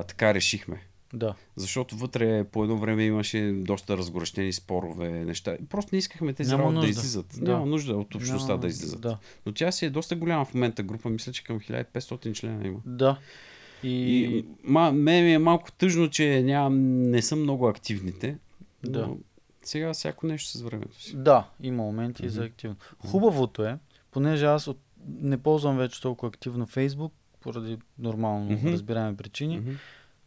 така решихме да. Защото вътре по едно време имаше доста разгорещени спорове, неща. Просто не искахме тези Няма работи нужда. да излизат. Да. Няма нужда от общността Няма... да излизат. Да. Но тя си е доста голяма в момента група, мисля, че към 1500 члена има. Да. И, и ма, мен ми е малко тъжно, че нямам, не съм много активните. Да. Но сега всяко нещо с времето си. Да, има моменти mm-hmm. за активно. Хубавото е,
понеже аз от, не ползвам вече толкова активно Facebook, поради нормално mm-hmm. разбираеми причини, mm-hmm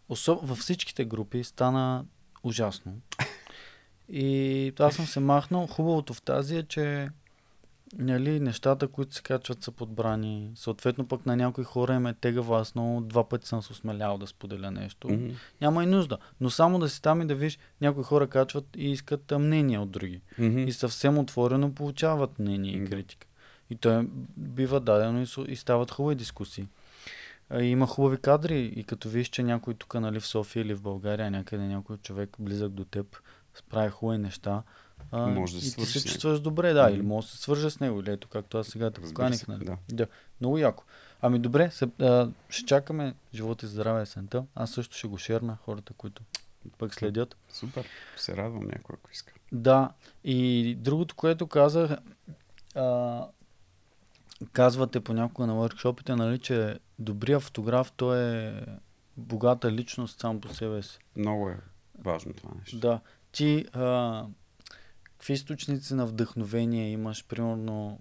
особ... във всичките групи стана ужасно. И аз съм се махнал. Хубавото в тази е, че нали, нещата, които се качват са подбрани. Съответно пък на някои хора им е тегава. Аз много два пъти съм се осмелял да споделя нещо. Mm-hmm. Няма и нужда. Но само да си там и да видиш, някои хора качват и искат мнение от други. Mm-hmm. И съвсем отворено получават мнение mm-hmm. и критика. И е, бива дадено и, и стават хубави дискусии. Има хубави кадри и като виж, че някой тук нали, в София или в България, някъде някой човек близък до теб, прави хубави неща, а, може да и ти се чувстваш добре, да, mm-hmm. или може да се свържа с него, или ето както аз сега те поканих. Нали? Да. да. Много яко. Ами добре, се, а, ще чакаме живота и здраве есента. Аз също ще го шерна хората, които пък следят. Супер, се радвам някой, ако иска. Да, и другото, което казах, а, казвате понякога на въркшопите, нали, че добрия фотограф, той е богата личност сам по себе си. Много е важно това нещо. Да. Ти а, какви източници на вдъхновение имаш? Примерно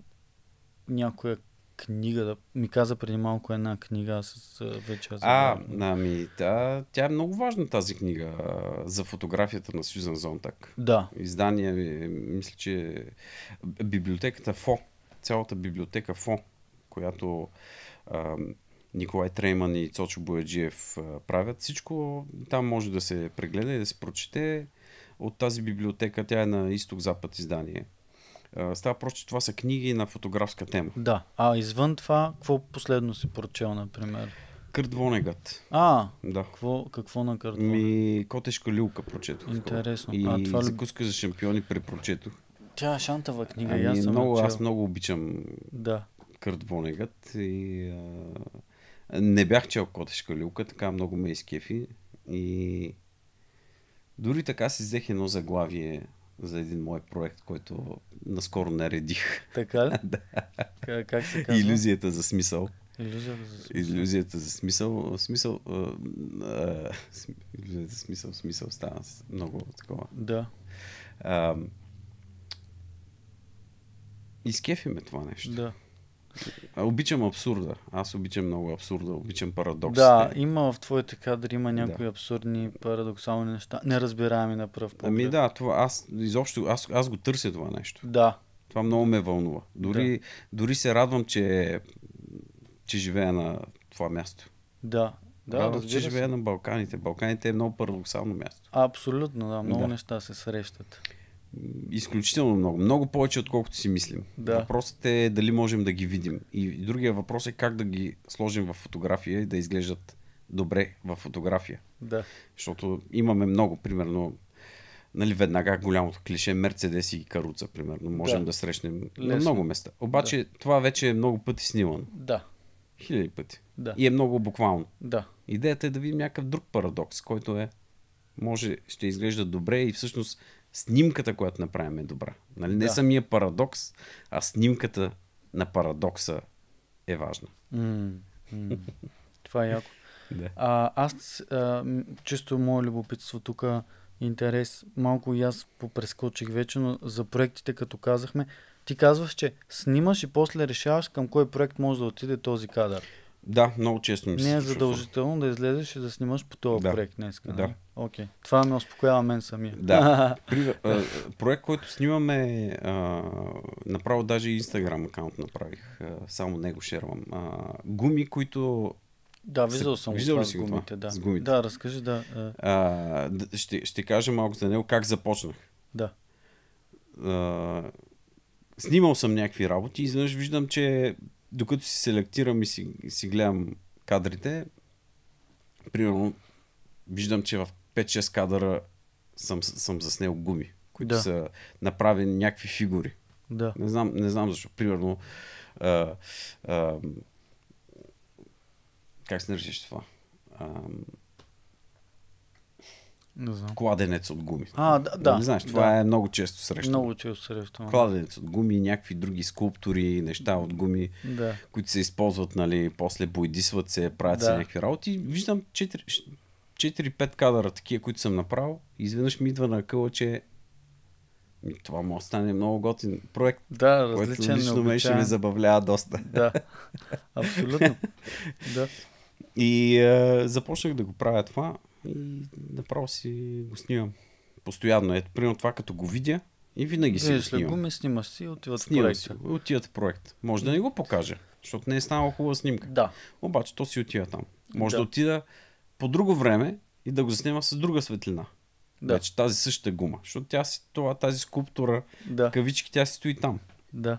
някоя книга, да ми каза преди малко една книга с вече. А,
ами, да, тя е много важна тази книга за фотографията на Сюзан Зонтак. Да. Издание, мисля, че е библиотеката ФО цялата библиотека ФО, която а, Николай Трейман и Цочо Бояджиев правят. Всичко там може да се прегледа и да се прочете от тази библиотека. Тя е на изток-запад издание. Става просто, че това са книги на фотографска тема.
Да. А извън това, какво последно си прочел, например? Кърт Вонегът. А,
да. какво, какво на Кърт Ми, Котешка люлка прочетох. Интересно. И а, това... закуска за шампиони препрочетох.
Тя е шантава книга. Ами, аз, съм много, аз
много обичам да. Кърт Вонегът и а, не бях чел Котешка Люка, така много ме изкефи и дори така си взех едно заглавие за един мой проект, който наскоро наредих. Така ли? да. Как, как се казва? Иллюзията за смисъл. Иллюзията за смисъл. Иллюзията за смисъл. Смисъл. А, иллюзията за смисъл. Смисъл стана много такова. Да. Изкефи ме това нещо. Да. Обичам абсурда. Аз обичам много абсурда, обичам парадоксите. Да,
има в твоите кадри, има някои да. абсурдни, парадоксални неща, неразбираеми на пръв поглед. Ами да,
това аз изобщо, аз, аз го търся това нещо. Да. Това много ме вълнува. Дори, да. дори се радвам, че, че живея на това място. Да. Да, Радвам, че живея на Балканите. Балканите е много парадоксално място. абсолютно, да. Много да.
неща се срещат
изключително много. Много повече, отколкото си мислим. Да. Въпросът е дали можем да ги видим. И другия въпрос е как да ги сложим в фотография и да изглеждат добре в фотография. Да. Защото имаме много, примерно, нали, веднага голямото клише Мерцедес и Каруца, примерно, можем да, да срещнем Лесно. на много места. Обаче да. това вече е много пъти снимано. Да. Хиляди пъти. Да. И е много буквално. Да. Идеята е да видим някакъв друг парадокс, който е може ще изглежда добре и всъщност снимката, която направим е добра. Нали? Не да. самия парадокс, а снимката на парадокса е важна. Mm,
Това е яко. Да. А, аз, а, чисто мое любопитство тук, интерес, малко и аз попрескочих вече, но за проектите, като казахме, ти казваш, че снимаш и после решаваш към кой проект може да отиде този кадър. Да, много често ми се Не е задължително да излезеш и да снимаш по този да. проект днес. Нали? Да. Окей. Okay. Това ме успокоява мен самия. Да.
При, а, проект, който снимаме, а, направо даже Instagram аккаунт направих. А, само него шервам. А, гуми, които да, виждал съм виждал с гумите, това? да. С гумите. Да, разкажи, да. А, ще, ще кажа малко за него как започнах. Да. А, снимал съм някакви работи и изведнъж виждам, че докато си селектирам и си, си гледам кадрите, примерно, виждам, че в 5-6 кадъра съм, съм заснел гуми, които да. са направени някакви фигури. Да. Не знам, не знам защо. Примерно, а, а, как се наричаш това? А, не знам. Кладенец от гуми. А, да. да не нали знаеш, това да. е много често срещано. Много често срещано. Кладенец от гуми, някакви други скулптури, неща от гуми, да. които се използват, нали, после бойдисват се, правят да. се някакви работи. Виждам 4, 5 кадъра такива, които съм направил. Изведнъж ми идва на къла, че това може да стане много готин проект. Да, различен. лично ме ще ме забавлява доста. Да, абсолютно. да. И е, започнах да го правя това и направо си го снимам. Постоянно. Ето, примерно това като го видя и винаги си Виж, го снимам. го
ме снимаш си и отиват в проекта. Си,
отиват в проект. Може да не го покажа, защото не е станала хубава снимка. Да. Обаче то си отива там. Може да, да отида по друго време и да го заснема с друга светлина. Да. Вече тази същата гума. Защото тя си, това, тази скулптура, да. кавички, тя си стои там. Да.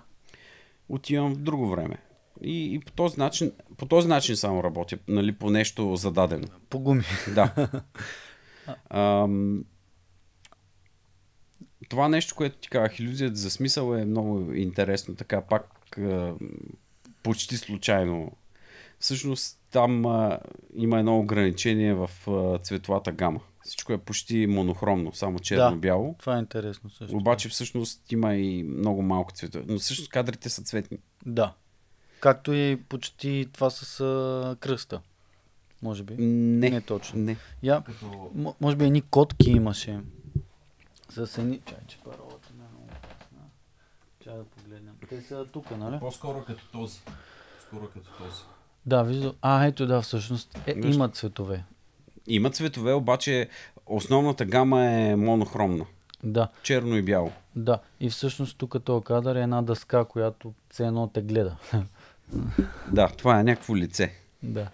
Отивам в друго време. И, и по, този начин, по този начин само работя, нали, по нещо зададено. По гуми. Да. Ам, това нещо, което ти казах, иллюзията за смисъл е много интересно. Така пак а, почти случайно. Всъщност там а, има едно ограничение в а, цветовата гама. Всичко е почти монохромно, само черно-бяло. Да, това е
интересно също.
Обаче всъщност има и много малко цветове. Но всъщност кадрите са цветни. Да,
Както и почти това с а, кръста. Може би.
Не. Не
точно. Не. Я, Като... може би едни котки имаше. С едни... Чай, че паролата не е много ясна. Чай да погледнем. Те са тук, нали? По-скоро
като този. Скоро като този.
Да, виждам. А, ето да, всъщност е, Виж... има цветове.
Има цветове, обаче основната гама е монохромна. Да. Черно и бяло.
Да. И всъщност тук този кадър е една дъска, която все едно те гледа.
Да, това е някакво лице. Да.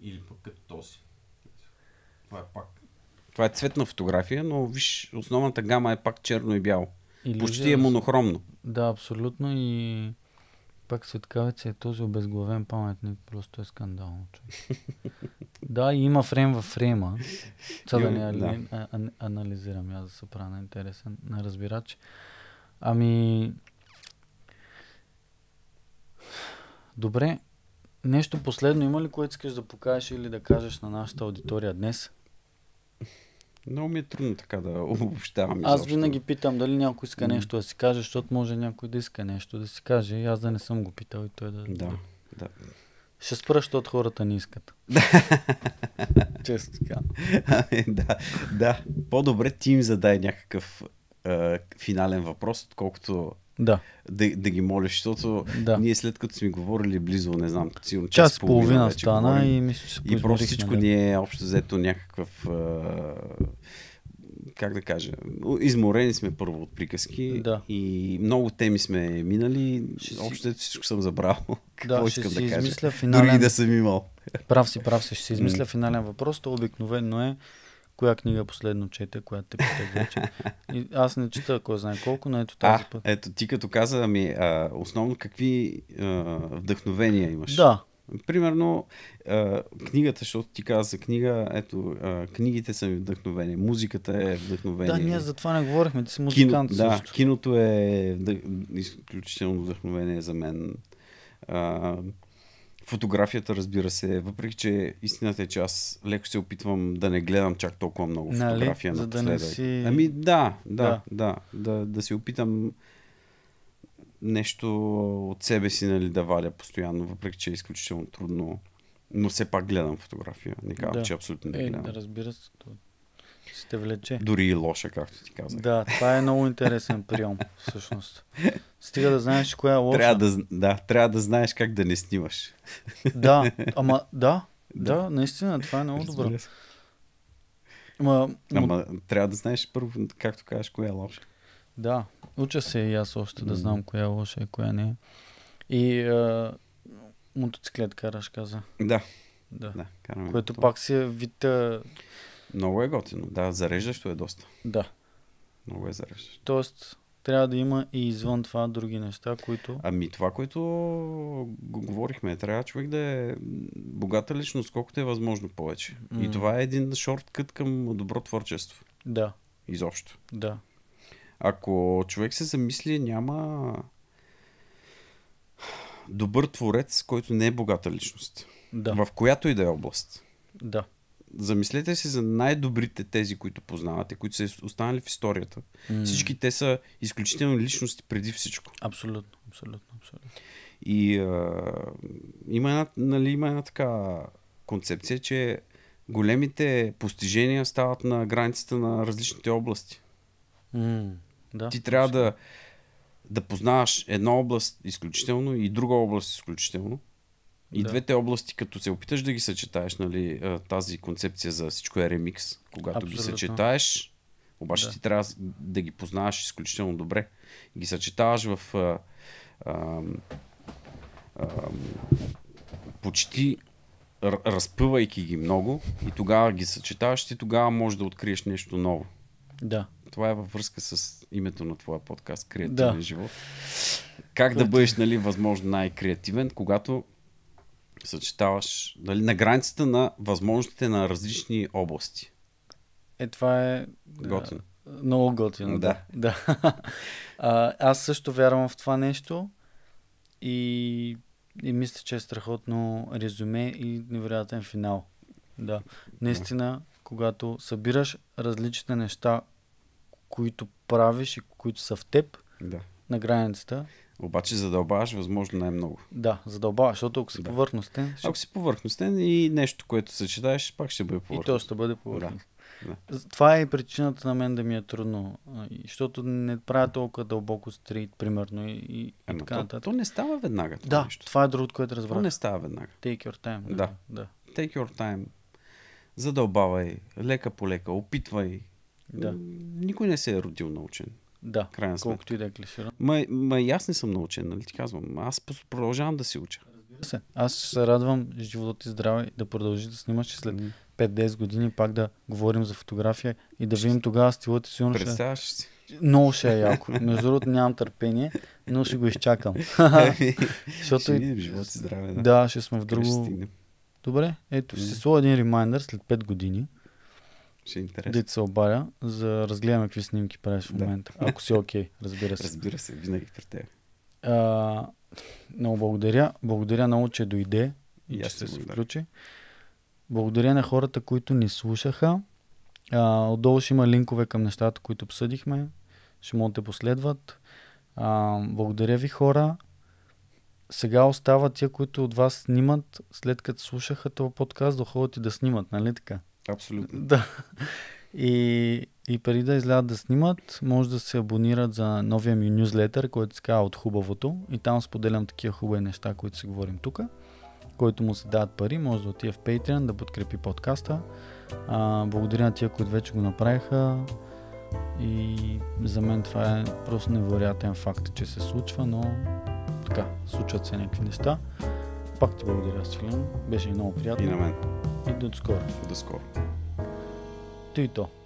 Или пък като този. Това е пак. Това е цветна фотография, но виж, основната гама е пак черно и бяло. Или Почти же, е монохромно.
Да, абсолютно и пак светкавица е този обезглавен паметник, просто е скандално. да, и има фрейм във фрейма. Това да не да. А, а, анализирам, аз да се правя на интересен, на разбирач. Ами, Добре, нещо последно има ли, което искаш да покажеш или да кажеш на нашата аудитория днес? Много ми е трудно така да обобщавам. Аз изобщо. винаги питам дали някой иска нещо да си каже, защото може някой да иска нещо да си каже и аз да не съм го питал и той да... Да, да. Ще спра, защото хората не искат. Често така.
Ами, да, да. По-добре ти им задай някакъв финален въпрос, отколкото да. Да, да ги молиш, защото да. ние след като сме говорили близо, не знам, сигурно час, час половина, половина стана и мисля, че се И просто всичко да. Нали? ни е общо взето някакъв как да кажа, изморени сме първо от приказки да. и много теми сме минали. Ще Общо си... всичко съм забрал. Какво да, искам си да кажа? Финален... Дори да съм имал. Прав си, прав си. Ще си измисля
финален въпрос. То обикновено е коя книга последно чете, която те питах И аз не чета, ако знае колко, но ето тази а, път.
Ето, ти като каза, ми, а, основно какви а, вдъхновения имаш? Да. Примерно, а, книгата, защото ти каза за книга, ето, а, книгите са ми вдъхновение, музиката е вдъхновение. Да, ние за
това не говорихме, ти си музикант Кино, също.
Да, киното е вдъх... изключително вдъхновение за мен. А, Фотографията, разбира се, въпреки че истината е, че аз леко се опитвам да не гледам чак толкова много нали? фотография на да си... Ами да, да, да, да, да, да се опитам нещо от себе си нали, да валя постоянно, въпреки че е изключително трудно. Но все пак гледам фотография. Не казвам, да. че абсолютно не е, гледам. Е, да,
разбира се ще те влече. Дори и лоша, както ти казах. Да, това е много интересен прием, всъщност. Стига да знаеш коя е лоша. Трябва да,
да, трябва да знаеш как да не снимаш. Да, ама да,
да, да наистина,
това е много добро. Ама, ама трябва да знаеш първо, както кажеш, коя е лоша. Да,
уча се и аз още да знам коя е лоша и коя не е. И а, мотоциклет караш, каза. Да. Да.
да Което това. пак си е вид много е готино. Да, зареждащо е доста. Да. Много е зареждащо. Тоест, трябва
да има и извън това
други неща, които... Ами това, което говорихме, трябва човек да е богата личност, колкото е възможно повече. Mm. И това е един шорткът към добро творчество. Да. Изобщо. Да. Ако човек се замисли, няма добър творец, който не е богата личност. Да. В която и да е област. Да замислете се за най-добрите тези, които познавате, които са останали в историята. Mm. Всички те са изключително личности преди всичко. Абсолютно, абсолютно, абсолютно. И а, има, една, нали, има една така концепция, че големите постижения стават на границата на различните области. Mm. Да. Ти трябва да, да познаваш една област изключително и друга област изключително. И да. двете области, като се опиташ да ги съчетаеш, нали, тази концепция за всичко е ремикс, когато Абсолютно. ги съчетаеш, обаче да. ти трябва да ги познаваш изключително добре. Ги съчетаваш в а, а, а, почти разпъвайки ги много и тогава ги съчетаваш, ти тогава можеш да откриеш нещо ново. Да. Това е във връзка с името на твоя подкаст Креативен да. живот. Как да бъдеш, нали, възможно най-креативен, когато съчетаваш нали, на границата на възможностите на различни области.
Е, това е... Готино. Много готино, да. да. а, аз също вярвам в това нещо и, и мисля, че е страхотно резюме и невероятен финал. Да. Наистина, когато събираш различни неща, които правиш и които са в теб, да. на границата,
обаче задълбаваш възможно най-много. Да, задълбаваш, защото ако си да. повърхностен... Ще... Ако си повърхностен и нещо, което съчетаеш, пак ще бъде повърхностен. И то ще бъде повърхностен. Да.
да. Това е причината на мен да ми е трудно, защото не правя толкова дълбоко стрит, примерно, и, и Ема, така нататък. То, то не става веднага
това Да, нещо. това е другото, което разбрах. То не става веднага. Take your time. Да. да. Take your time. Задълбавай, лека по лека, опитвай. Да. Никой не се е родил научен. Да, крайна колкото и да е клиширан. Ма, ма и аз не съм научен, нали ти казвам. Аз продължавам да си
уча. Разбира се. Аз ще се радвам живот и здраве да продължи да снимаш и след 5-10 години пак да говорим за фотография и да видим тогава стилът ти сигурно Представяш ще... си. Много ще е яко. Между другото нямам търпение, но ще го изчакам. Ами, Защото ще и... живот и здраве. Да. да, ще сме в друго. Добре, ето, ще се един ремайндър след 5 години. Ще е интересно. Дете се обаля, за да разгледаме какви снимки правиш в момента. Да. Ако си
окей, okay, разбира се. Разбира се, винаги при теб.
А, много благодаря. Благодаря много, че дойде и, че се, включи. Благодаря на хората, които ни слушаха. А, отдолу ще има линкове към нещата, които обсъдихме. Ще могат да последват. А, благодаря ви хора. Сега остават тия, които от вас снимат, след като слушаха това подкаст, да ходят и да снимат, нали така? Абсолютно. Да. И, и преди да излядат да снимат, може да се абонират за новия ми нюзлетър, който се казва от хубавото. И там споделям такива хубави неща, които си говорим тук. Който му се дават пари, може да отиде в Patreon да подкрепи подкаста. А, благодаря на тия, които вече го направиха. И за мен това е просто невероятен факт, че се случва, но така, случват се някакви неща. Пак ти благодаря, Свилен. Беше много приятно. И на мен и до скоро. До скоро. Тъй то.